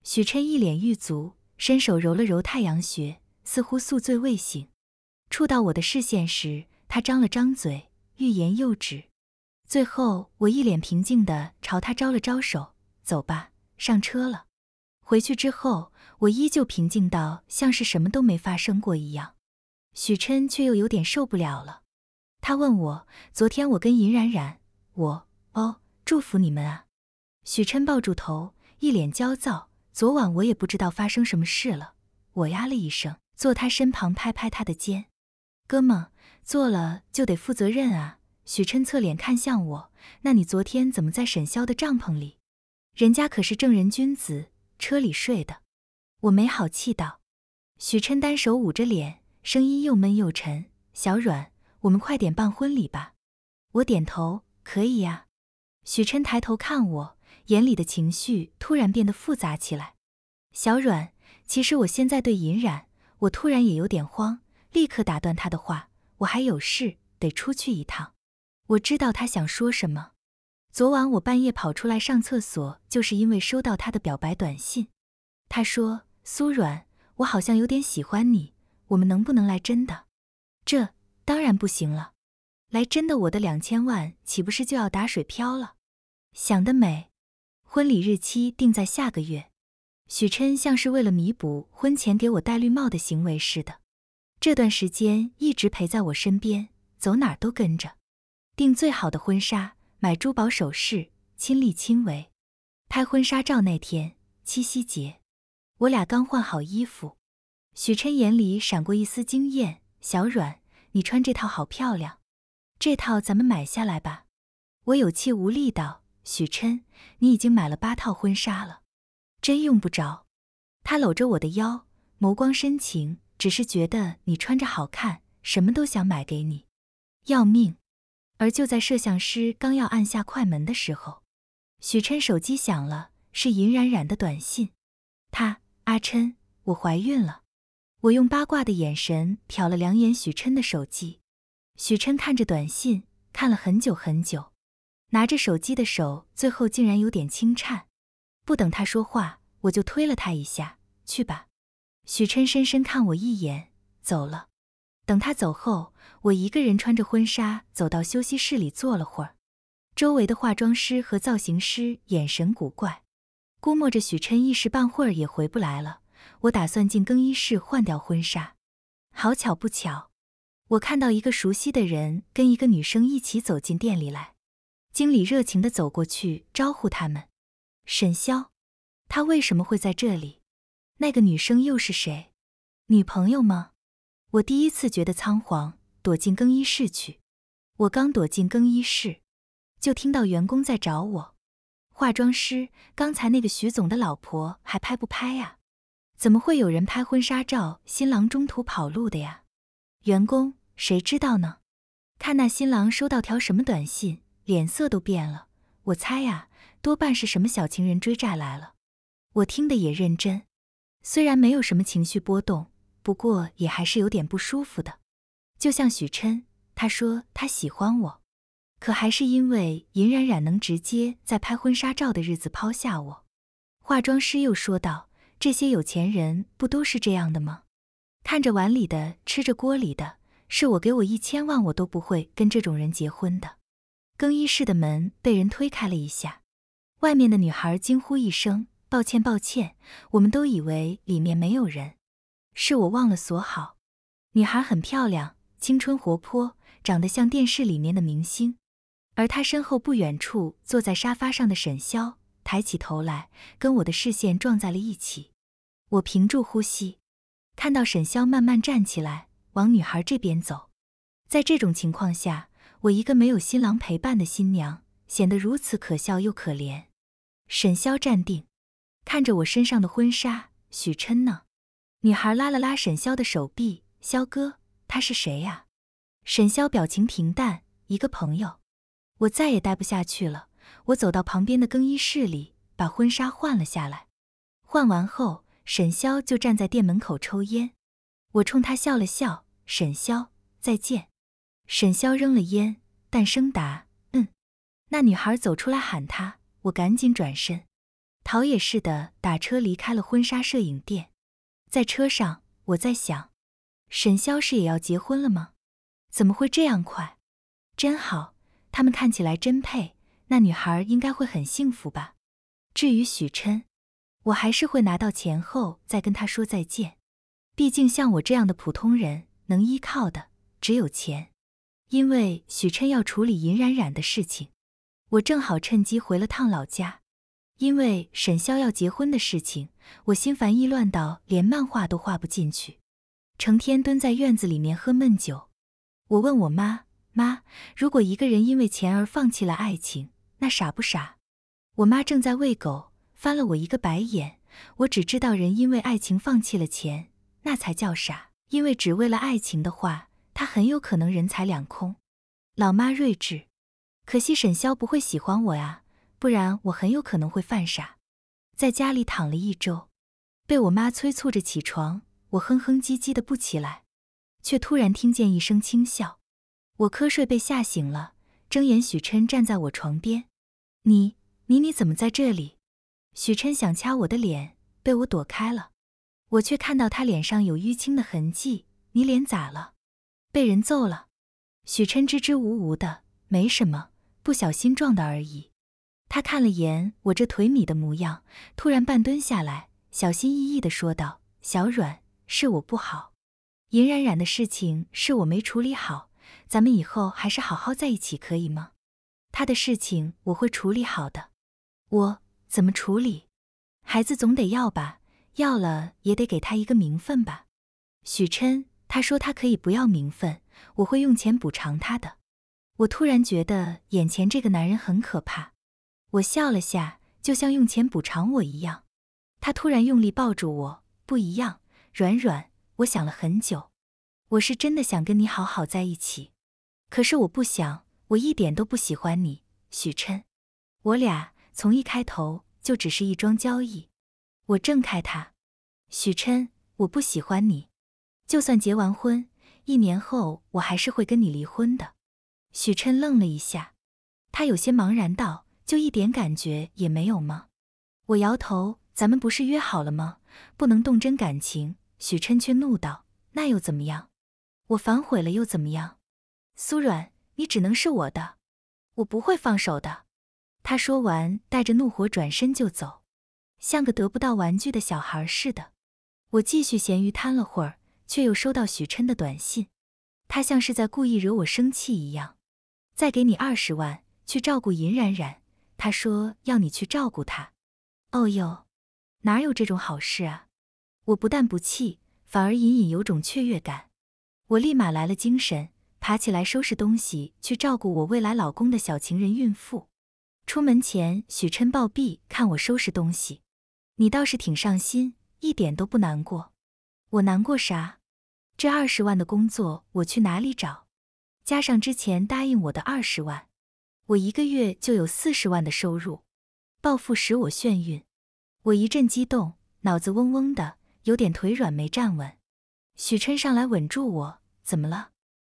许琛一脸欲足，伸手揉了揉太阳穴，似乎宿醉未醒。触到我的视线时，他张了张嘴，欲言又止。最后，我一脸平静地朝他招了招手：“走吧，上车了。”回去之后，我依旧平静到像是什么都没发生过一样。许琛却又有点受不了了，他问我：“昨天我跟尹冉冉，我……哦。”祝福你们啊！许琛抱住头，一脸焦躁。昨晚我也不知道发生什么事了。我呀了一声，坐他身旁，拍拍他的肩：“哥们，做了就得负责任啊。”许琛侧脸看向我：“那你昨天怎么在沈潇的帐篷里？人家可是正人君子，车里睡的。”我没好气道。许琛单手捂着脸，声音又闷又沉：“小阮，我们快点办婚礼吧。”我点头：“可以呀。”许琛抬头看我，眼里的情绪突然变得复杂起来。小阮，其实我现在对尹冉，我突然也有点慌，立刻打断他的话。我还有事，得出去一趟。我知道他想说什么。昨晚我半夜跑出来上厕所，就是因为收到他的表白短信。他说：“苏阮，我好像有点喜欢你，我们能不能来真的？”这当然不行了。来真的，我的两千万岂不是就要打水漂了？想得美，婚礼日期定在下个月。许琛像是为了弥补婚前给我戴绿帽的行为似的，这段时间一直陪在我身边，走哪都跟着。订最好的婚纱，买珠宝首饰，亲力亲为。拍婚纱照那天，七夕节，我俩刚换好衣服，许琛眼里闪过一丝惊艳。小阮，你穿这套好漂亮，这套咱们买下来吧。我有气无力道。许琛，你已经买了八套婚纱了，真用不着。他搂着我的腰，眸光深情，只是觉得你穿着好看，什么都想买给你，要命。而就在摄像师刚要按下快门的时候，许琛手机响了，是尹冉冉的短信。他，阿琛，我怀孕了。我用八卦的眼神瞟了两眼许琛的手机。许琛看着短信，看了很久很久。拿着手机的手，最后竟然有点轻颤。不等他说话，我就推了他一下：“去吧。”许琛深深看我一眼，走了。等他走后，我一个人穿着婚纱走到休息室里坐了会儿。周围的化妆师和造型师眼神古怪，估摸着许琛一时半会儿也回不来了。我打算进更衣室换掉婚纱。好巧不巧，我看到一个熟悉的人跟一个女生一起走进店里来。经理热情地走过去招呼他们。沈潇，他为什么会在这里？那个女生又是谁？女朋友吗？我第一次觉得仓皇，躲进更衣室去。我刚躲进更衣室，就听到员工在找我。化妆师，刚才那个徐总的老婆还拍不拍呀？怎么会有人拍婚纱照，新郎中途跑路的呀？员工，谁知道呢？看那新郎收到条什么短信？脸色都变了，我猜啊，多半是什么小情人追债来了。我听得也认真，虽然没有什么情绪波动，不过也还是有点不舒服的。就像许琛，他说他喜欢我，可还是因为尹冉冉能直接在拍婚纱照的日子抛下我。化妆师又说道：“这些有钱人不都是这样的吗？看着碗里的，吃着锅里的，是我给我一千万，我都不会跟这种人结婚的。”更衣室的门被人推开了一下，外面的女孩惊呼一声：“抱歉，抱歉，我们都以为里面没有人，是我忘了锁好。”女孩很漂亮，青春活泼，长得像电视里面的明星。而她身后不远处，坐在沙发上的沈潇抬起头来，跟我的视线撞在了一起。我屏住呼吸，看到沈潇慢慢站起来，往女孩这边走。在这种情况下。我一个没有新郎陪伴的新娘，显得如此可笑又可怜。沈潇站定，看着我身上的婚纱。许琛呢？女孩拉了拉沈潇的手臂，肖哥，他是谁呀？沈潇表情平淡，一个朋友。我再也待不下去了，我走到旁边的更衣室里，把婚纱换了下来。换完后，沈潇就站在店门口抽烟。我冲他笑了笑，沈潇，再见。沈潇扔了烟，但声答：“嗯。”那女孩走出来喊他，我赶紧转身，逃也似的打车离开了婚纱摄影店。在车上，我在想：沈潇是也要结婚了吗？怎么会这样快？真好，他们看起来真配。那女孩应该会很幸福吧？至于许琛，我还是会拿到钱后再跟他说再见。毕竟像我这样的普通人，能依靠的只有钱。因为许琛要处理尹冉冉的事情，我正好趁机回了趟老家。因为沈潇要结婚的事情，我心烦意乱到连漫画都画不进去，成天蹲在院子里面喝闷酒。我问我妈：“妈，如果一个人因为钱而放弃了爱情，那傻不傻？”我妈正在喂狗，翻了我一个白眼。我只知道人因为爱情放弃了钱，那才叫傻。因为只为了爱情的话。他很有可能人财两空。老妈睿智，可惜沈潇不会喜欢我呀，不然我很有可能会犯傻。在家里躺了一周，被我妈催促着起床，我哼哼唧唧的不起来，却突然听见一声轻笑，我瞌睡被吓醒了，睁眼许琛站在我床边。你你你怎么在这里？许琛想掐我的脸，被我躲开了，我却看到他脸上有淤青的痕迹。你脸咋了？被人揍了，许琛支支吾吾的，没什么，不小心撞的而已。他看了眼我这腿米的模样，突然半蹲下来，小心翼翼的说道：“小阮，是我不好，尹冉冉的事情是我没处理好，咱们以后还是好好在一起，可以吗？他的事情我会处理好的。我怎么处理？孩子总得要吧，要了也得给他一个名分吧。”许琛。他说：“他可以不要名分，我会用钱补偿他的。”我突然觉得眼前这个男人很可怕。我笑了下，就像用钱补偿我一样。他突然用力抱住我，不一样，软软。我想了很久，我是真的想跟你好好在一起，可是我不想，我一点都不喜欢你，许琛。我俩从一开头就只是一桩交易。我挣开他，许琛，我不喜欢你。就算结完婚，一年后我还是会跟你离婚的。许琛愣了一下，他有些茫然道：“就一点感觉也没有吗？”我摇头：“咱们不是约好了吗？不能动真感情。”许琛却怒道：“那又怎么样？我反悔了又怎么样？苏软，你只能是我的，我不会放手的。”他说完，带着怒火转身就走，像个得不到玩具的小孩似的。我继续闲鱼瘫了会儿。却又收到许琛的短信，他像是在故意惹我生气一样，再给你二十万去照顾尹冉冉，他说要你去照顾他。哦哟，哪有这种好事啊！我不但不气，反而隐隐有种雀跃感。我立马来了精神，爬起来收拾东西去照顾我未来老公的小情人孕妇。出门前，许琛抱臂看我收拾东西，你倒是挺上心，一点都不难过。我难过啥？这二十万的工作我去哪里找？加上之前答应我的二十万，我一个月就有四十万的收入。暴富使我眩晕，我一阵激动，脑子嗡嗡的，有点腿软没站稳。许琛上来稳住我。怎么了？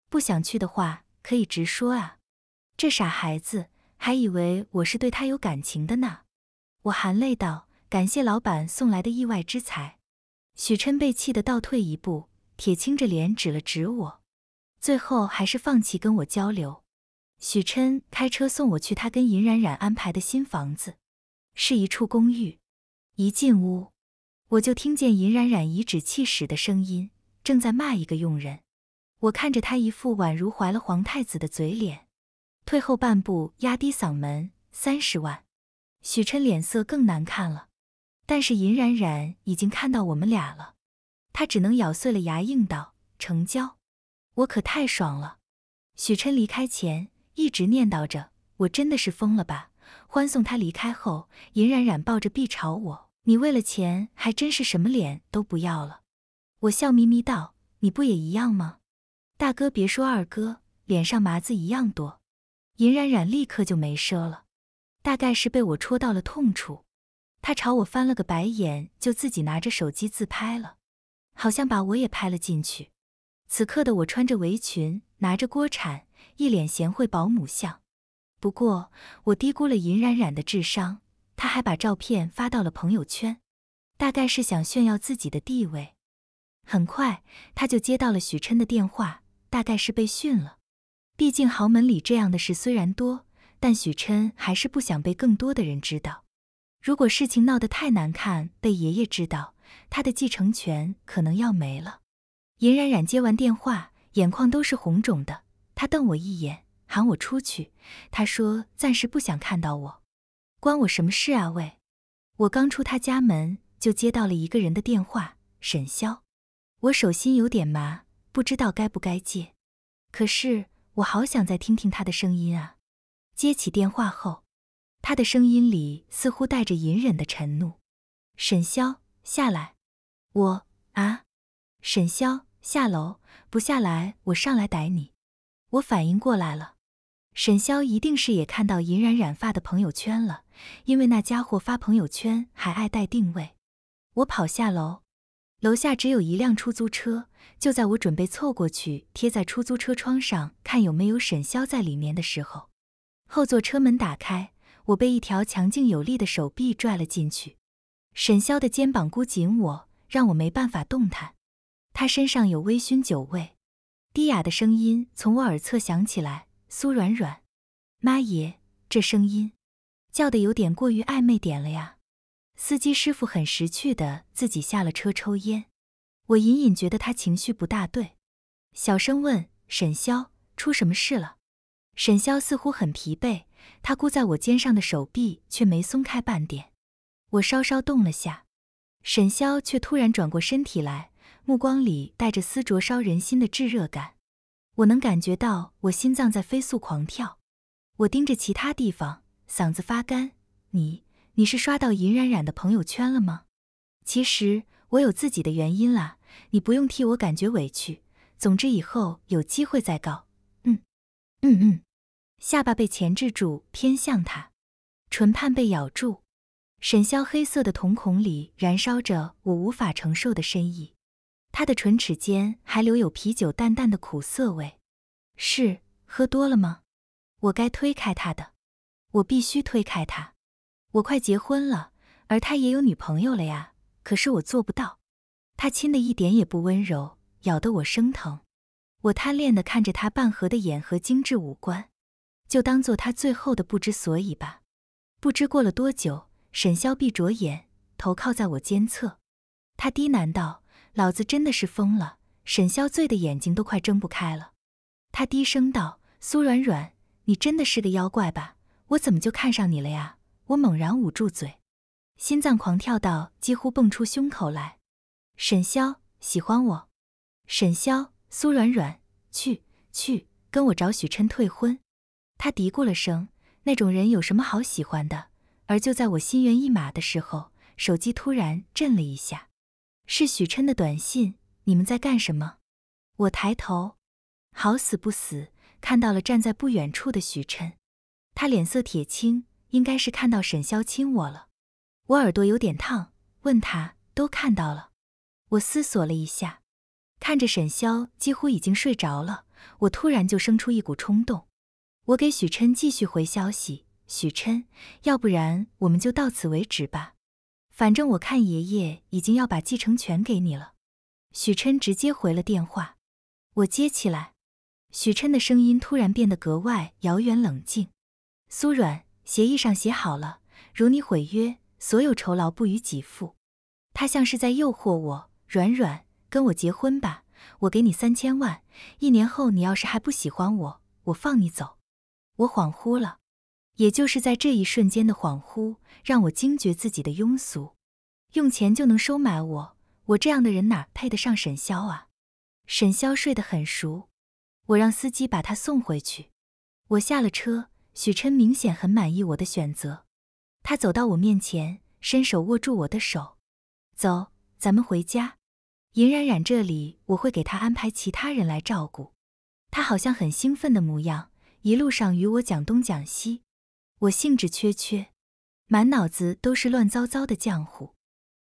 不想去的话可以直说啊。这傻孩子还以为我是对他有感情的呢。我含泪道：“感谢老板送来的意外之财。”许琛被气得倒退一步。铁青着脸指了指我，最后还是放弃跟我交流。许琛开车送我去他跟尹冉冉安排的新房子，是一处公寓。一进屋，我就听见尹冉冉颐指气使的声音，正在骂一个佣人。我看着他一副宛如怀了皇太子的嘴脸，退后半步，压低嗓门：“三十万。”许琛脸色更难看了，但是尹冉冉已经看到我们俩了。他只能咬碎了牙应道：“成交，我可太爽了。”许琛离开前一直念叨着：“我真的是疯了吧？”欢送他离开后，尹冉冉抱着臂朝我：“你为了钱还真是什么脸都不要了。”我笑眯眯道：“你不也一样吗？”大哥别说二哥脸上麻子一样多。尹冉冉立刻就没声了，大概是被我戳到了痛处，他朝我翻了个白眼，就自己拿着手机自拍了。好像把我也拍了进去。此刻的我穿着围裙，拿着锅铲，一脸贤惠保姆相。不过我低估了尹冉冉的智商，她还把照片发到了朋友圈，大概是想炫耀自己的地位。很快，他就接到了许琛的电话，大概是被训了。毕竟豪门里这样的事虽然多，但许琛还是不想被更多的人知道。如果事情闹得太难看，被爷爷知道。他的继承权可能要没了。尹冉冉接完电话，眼眶都是红肿的。他瞪我一眼，喊我出去。他说暂时不想看到我，关我什么事啊？喂！我刚出他家门，就接到了一个人的电话。沈潇，我手心有点麻，不知道该不该接。可是我好想再听听他的声音啊！接起电话后，他的声音里似乎带着隐忍的沉怒。沈潇。下来，我啊，沈潇下楼不下来，我上来逮你。我反应过来了，沈潇一定是也看到尹染染发的朋友圈了，因为那家伙发朋友圈还爱带定位。我跑下楼，楼下只有一辆出租车，就在我准备凑过去贴在出租车窗上看有没有沈潇在里面的时候，后座车门打开，我被一条强劲有力的手臂拽了进去。沈潇的肩膀箍紧我，让我没办法动弹。他身上有微醺酒味，低哑的声音从我耳侧响起来：“苏软软，妈耶，这声音叫的有点过于暧昧点了呀。”司机师傅很识趣的自己下了车抽烟。我隐隐觉得他情绪不大对，小声问沈潇：“出什么事了？”沈潇似乎很疲惫，他箍在我肩上的手臂却没松开半点。我稍稍动了下，沈潇却突然转过身体来，目光里带着丝灼烧人心的炙热感。我能感觉到我心脏在飞速狂跳。我盯着其他地方，嗓子发干。你，你是刷到尹冉冉的朋友圈了吗？其实我有自己的原因啦，你不用替我感觉委屈。总之以后有机会再告。嗯，嗯嗯。下巴被钳制住，偏向他，唇畔被咬住。沈潇黑色的瞳孔里燃烧着我无法承受的深意，他的唇齿间还留有啤酒淡淡的苦涩味，是喝多了吗？我该推开他的，我必须推开他，我快结婚了，而他也有女朋友了呀。可是我做不到，他亲的一点也不温柔，咬得我生疼。我贪恋的看着他半合的眼和精致五官，就当做他最后的不知所以吧。不知过了多久。沈萧闭着眼，头靠在我肩侧，他低喃道：“老子真的是疯了。”沈萧醉的眼睛都快睁不开了，他低声道：“苏软软，你真的是个妖怪吧？我怎么就看上你了呀？”我猛然捂住嘴，心脏狂跳到几乎蹦出胸口来。沈萧喜欢我，沈萧，苏软软，去去，跟我找许琛退婚。他嘀咕了声：“那种人有什么好喜欢的？”而就在我心猿意马的时候，手机突然震了一下，是许琛的短信：“你们在干什么？”我抬头，好死不死，看到了站在不远处的许琛，他脸色铁青，应该是看到沈潇亲我了。我耳朵有点烫，问他都看到了。我思索了一下，看着沈潇几乎已经睡着了，我突然就生出一股冲动，我给许琛继续回消息。许琛，要不然我们就到此为止吧。反正我看爷爷已经要把继承权给你了。许琛直接回了电话，我接起来。许琛的声音突然变得格外遥远、冷静。苏软，协议上写好了，如你毁约，所有酬劳不予给付。他像是在诱惑我，软软，跟我结婚吧，我给你三千万。一年后，你要是还不喜欢我，我放你走。我恍惚了。也就是在这一瞬间的恍惚，让我惊觉自己的庸俗。用钱就能收买我？我这样的人哪配得上沈潇啊！沈潇睡得很熟，我让司机把他送回去。我下了车，许琛明显很满意我的选择。他走到我面前，伸手握住我的手：“走，咱们回家。尹冉冉这里，我会给他安排其他人来照顾。”他好像很兴奋的模样，一路上与我讲东讲西。我兴致缺缺，满脑子都是乱糟糟的浆糊。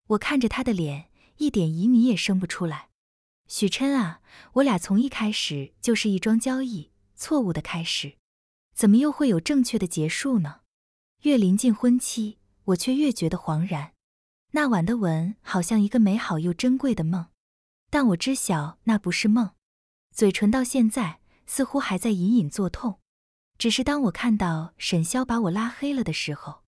我看着他的脸，一点疑你也生不出来。许琛啊，我俩从一开始就是一桩交易，错误的开始，怎么又会有正确的结束呢？越临近婚期，我却越觉得惶然。那晚的吻，好像一个美好又珍贵的梦，但我知晓那不是梦。嘴唇到现在似乎还在隐隐作痛。只是当我看到沈潇把我拉黑了的时候，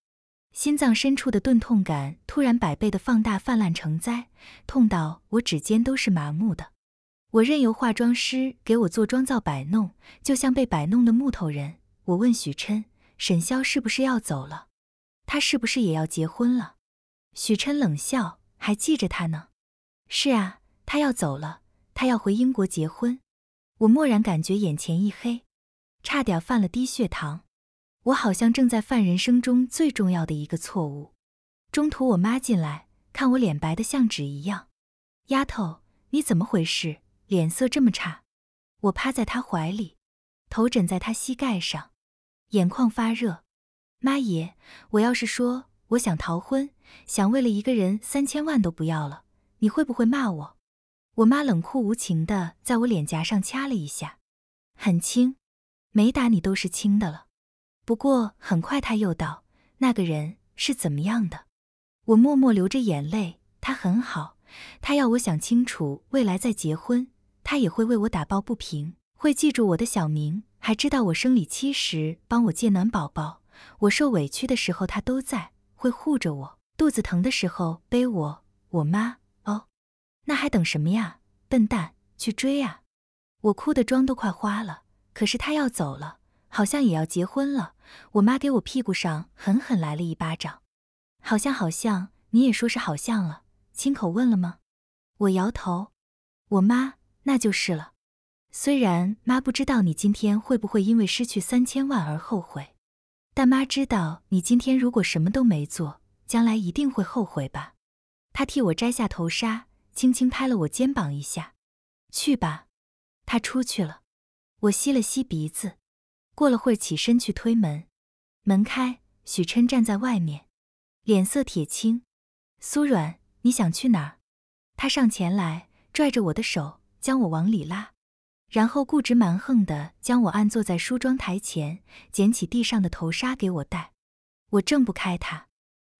心脏深处的钝痛感突然百倍的放大，泛滥成灾，痛到我指尖都是麻木的。我任由化妆师给我做妆造摆弄，就像被摆弄的木头人。我问许琛：“沈潇是不是要走了？他是不是也要结婚了？”许琛冷笑：“还记着他呢。”“是啊，他要走了，他要回英国结婚。”我蓦然感觉眼前一黑。差点犯了低血糖，我好像正在犯人生中最重要的一个错误。中途我妈进来，看我脸白的像纸一样，丫头，你怎么回事？脸色这么差。我趴在她怀里，头枕在她膝盖上，眼眶发热。妈爷，我要是说我想逃婚，想为了一个人三千万都不要了，你会不会骂我？我妈冷酷无情的在我脸颊上掐了一下，很轻。没打你都是轻的了，不过很快他又道：“那个人是怎么样的？”我默默流着眼泪。他很好，他要我想清楚未来再结婚，他也会为我打抱不平，会记住我的小名，还知道我生理期时帮我借暖宝宝。我受委屈的时候他都在，会护着我。肚子疼的时候背我。我妈哦，那还等什么呀？笨蛋，去追啊！我哭的妆都快花了。可是他要走了，好像也要结婚了。我妈给我屁股上狠狠来了一巴掌，好像好像你也说是好像了，亲口问了吗？我摇头。我妈那就是了。虽然妈不知道你今天会不会因为失去三千万而后悔，但妈知道你今天如果什么都没做，将来一定会后悔吧。她替我摘下头纱，轻轻拍了我肩膀一下，去吧。她出去了。我吸了吸鼻子，过了会儿起身去推门，门开，许琛站在外面，脸色铁青。苏软，你想去哪儿？他上前来拽着我的手，将我往里拉，然后固执蛮横的将我按坐在梳妆台前，捡起地上的头纱给我戴。我挣不开他，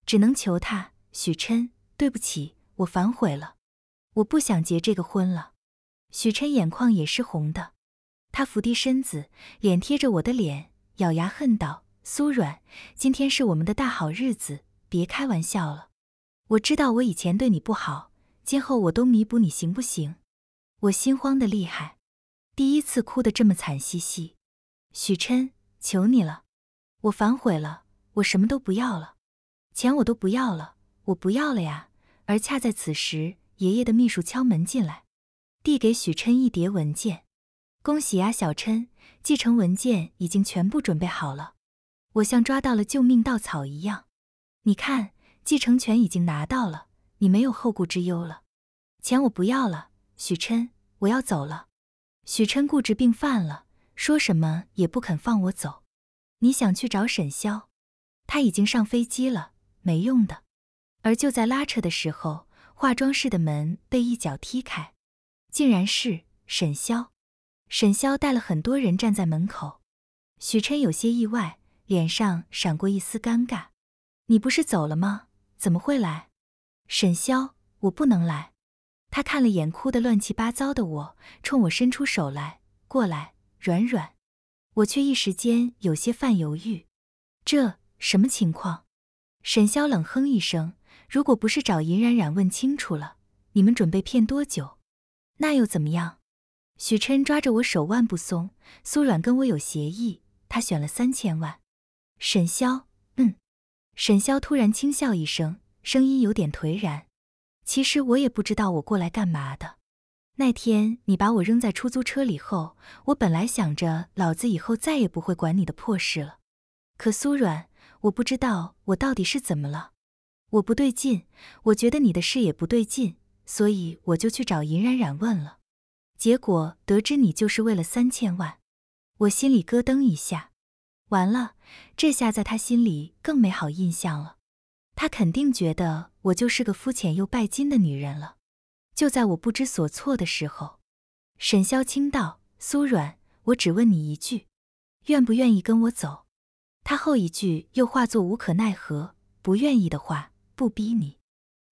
只能求他，许琛，对不起，我反悔了，我不想结这个婚了。许琛眼眶也是红的。他伏低身子，脸贴着我的脸，咬牙恨道：“苏软，今天是我们的大好日子，别开玩笑了。我知道我以前对你不好，今后我都弥补你，行不行？”我心慌的厉害，第一次哭得这么惨兮兮。许琛，求你了，我反悔了，我什么都不要了，钱我都不要了，我不要了呀！而恰在此时，爷爷的秘书敲门进来，递给许琛一叠文件。恭喜啊，小琛，继承文件已经全部准备好了。我像抓到了救命稻草一样。你看，继承权已经拿到了，你没有后顾之忧了。钱我不要了，许琛，我要走了。许琛固执病犯了，说什么也不肯放我走。你想去找沈潇，他已经上飞机了，没用的。而就在拉扯的时候，化妆室的门被一脚踢开，竟然是沈潇。沈潇带了很多人站在门口，许琛有些意外，脸上闪过一丝尴尬。你不是走了吗？怎么会来？沈潇，我不能来。他看了眼哭得乱七八糟的我，冲我伸出手来，过来，软软。我却一时间有些犯犹豫。这什么情况？沈潇冷哼一声，如果不是找尹冉冉问清楚了，你们准备骗多久？那又怎么样？许琛抓着我手腕不松，苏软跟我有协议，他选了三千万。沈潇，嗯。沈潇突然轻笑一声，声音有点颓然。其实我也不知道我过来干嘛的。那天你把我扔在出租车里后，我本来想着老子以后再也不会管你的破事了。可苏软，我不知道我到底是怎么了，我不对劲，我觉得你的事也不对劲，所以我就去找尹冉冉问了。结果得知你就是为了三千万，我心里咯噔一下，完了，这下在他心里更没好印象了。他肯定觉得我就是个肤浅又拜金的女人了。就在我不知所措的时候，沈萧清道：“苏软，我只问你一句，愿不愿意跟我走？”他后一句又化作无可奈何：“不愿意的话，不逼你，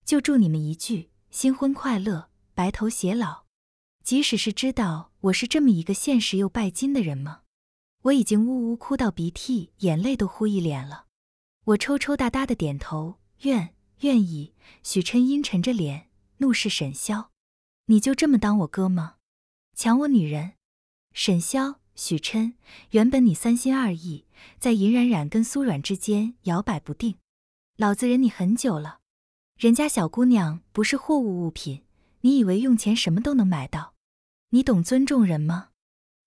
就祝你们一句新婚快乐，白头偕老。”即使是知道我是这么一个现实又拜金的人吗？我已经呜呜哭到鼻涕眼泪都呼一脸了。我抽抽搭搭的点头，愿愿意。许琛阴沉着脸，怒视沈潇：“你就这么当我哥吗？抢我女人！”沈潇，许琛，原本你三心二意，在尹冉冉跟苏软之间摇摆不定，老子忍你很久了。人家小姑娘不是货物物品，你以为用钱什么都能买到？你懂尊重人吗？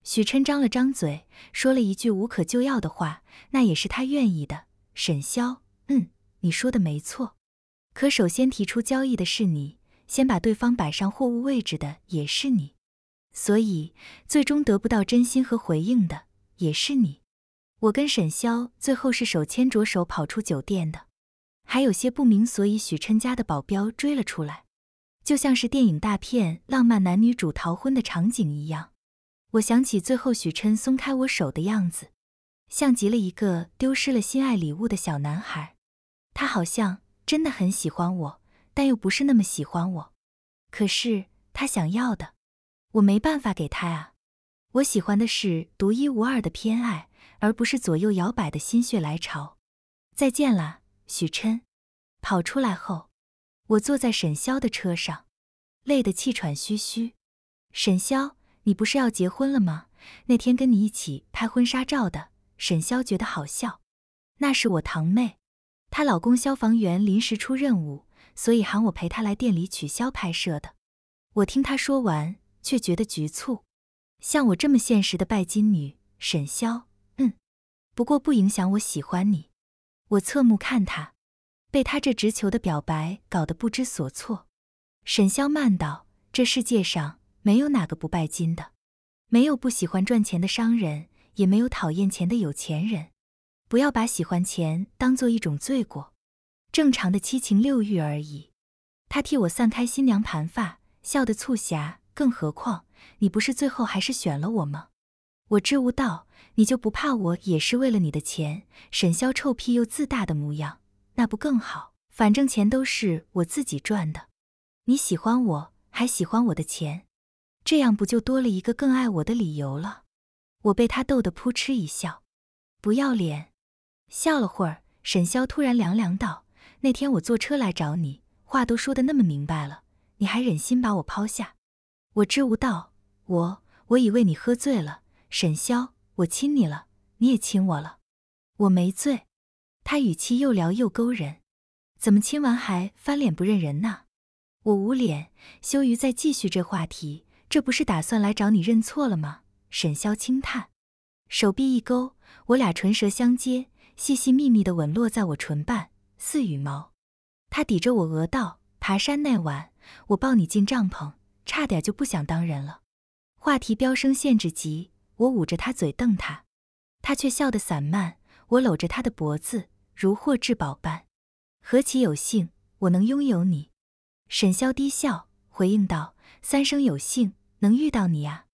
许琛张了张嘴，说了一句无可救药的话。那也是他愿意的。沈潇，嗯，你说的没错。可首先提出交易的是你，先把对方摆上货物位置的也是你，所以最终得不到真心和回应的也是你。我跟沈潇最后是手牵着手跑出酒店的，还有些不明所以，许琛家的保镖追了出来。就像是电影大片浪漫男女主逃婚的场景一样，我想起最后许琛松开我手的样子，像极了一个丢失了心爱礼物的小男孩。他好像真的很喜欢我，但又不是那么喜欢我。可是他想要的，我没办法给他啊。我喜欢的是独一无二的偏爱，而不是左右摇摆的心血来潮。再见了，许琛。跑出来后。我坐在沈潇的车上，累得气喘吁吁。沈潇，你不是要结婚了吗？那天跟你一起拍婚纱照的。沈潇觉得好笑，那是我堂妹，她老公消防员临时出任务，所以喊我陪她来店里取消拍摄的。我听她说完，却觉得局促。像我这么现实的拜金女，沈潇，嗯，不过不影响我喜欢你。我侧目看她。被他这直球的表白搞得不知所措，沈潇曼道：“这世界上没有哪个不拜金的，没有不喜欢赚钱的商人，也没有讨厌钱的有钱人。不要把喜欢钱当做一种罪过，正常的七情六欲而已。”他替我散开新娘盘发，笑得促狭。更何况，你不是最后还是选了我吗？我直悟道：“你就不怕我也是为了你的钱？”沈潇臭屁又自大的模样。那不更好？反正钱都是我自己赚的，你喜欢我，还喜欢我的钱，这样不就多了一个更爱我的理由了？我被他逗得扑哧一笑，不要脸。笑了会儿，沈潇突然凉凉道：“那天我坐车来找你，话都说的那么明白了，你还忍心把我抛下？”我支吾道：“我我以为你喝醉了。”沈潇，我亲你了，你也亲我了，我没醉。他语气又撩又勾人，怎么亲完还翻脸不认人呢？我捂脸，羞于再继续这话题。这不是打算来找你认错了吗？沈潇轻叹，手臂一勾，我俩唇舌相接，细细密密的吻落在我唇瓣，似羽毛。他抵着我额道：“爬山那晚，我抱你进帐篷，差点就不想当人了。”话题飙升限制级，我捂着他嘴瞪他，他却笑得散漫。我搂着他的脖子。如获至宝般，何其有幸，我能拥有你。沈潇低笑回应道：“三生有幸，能遇到你呀。”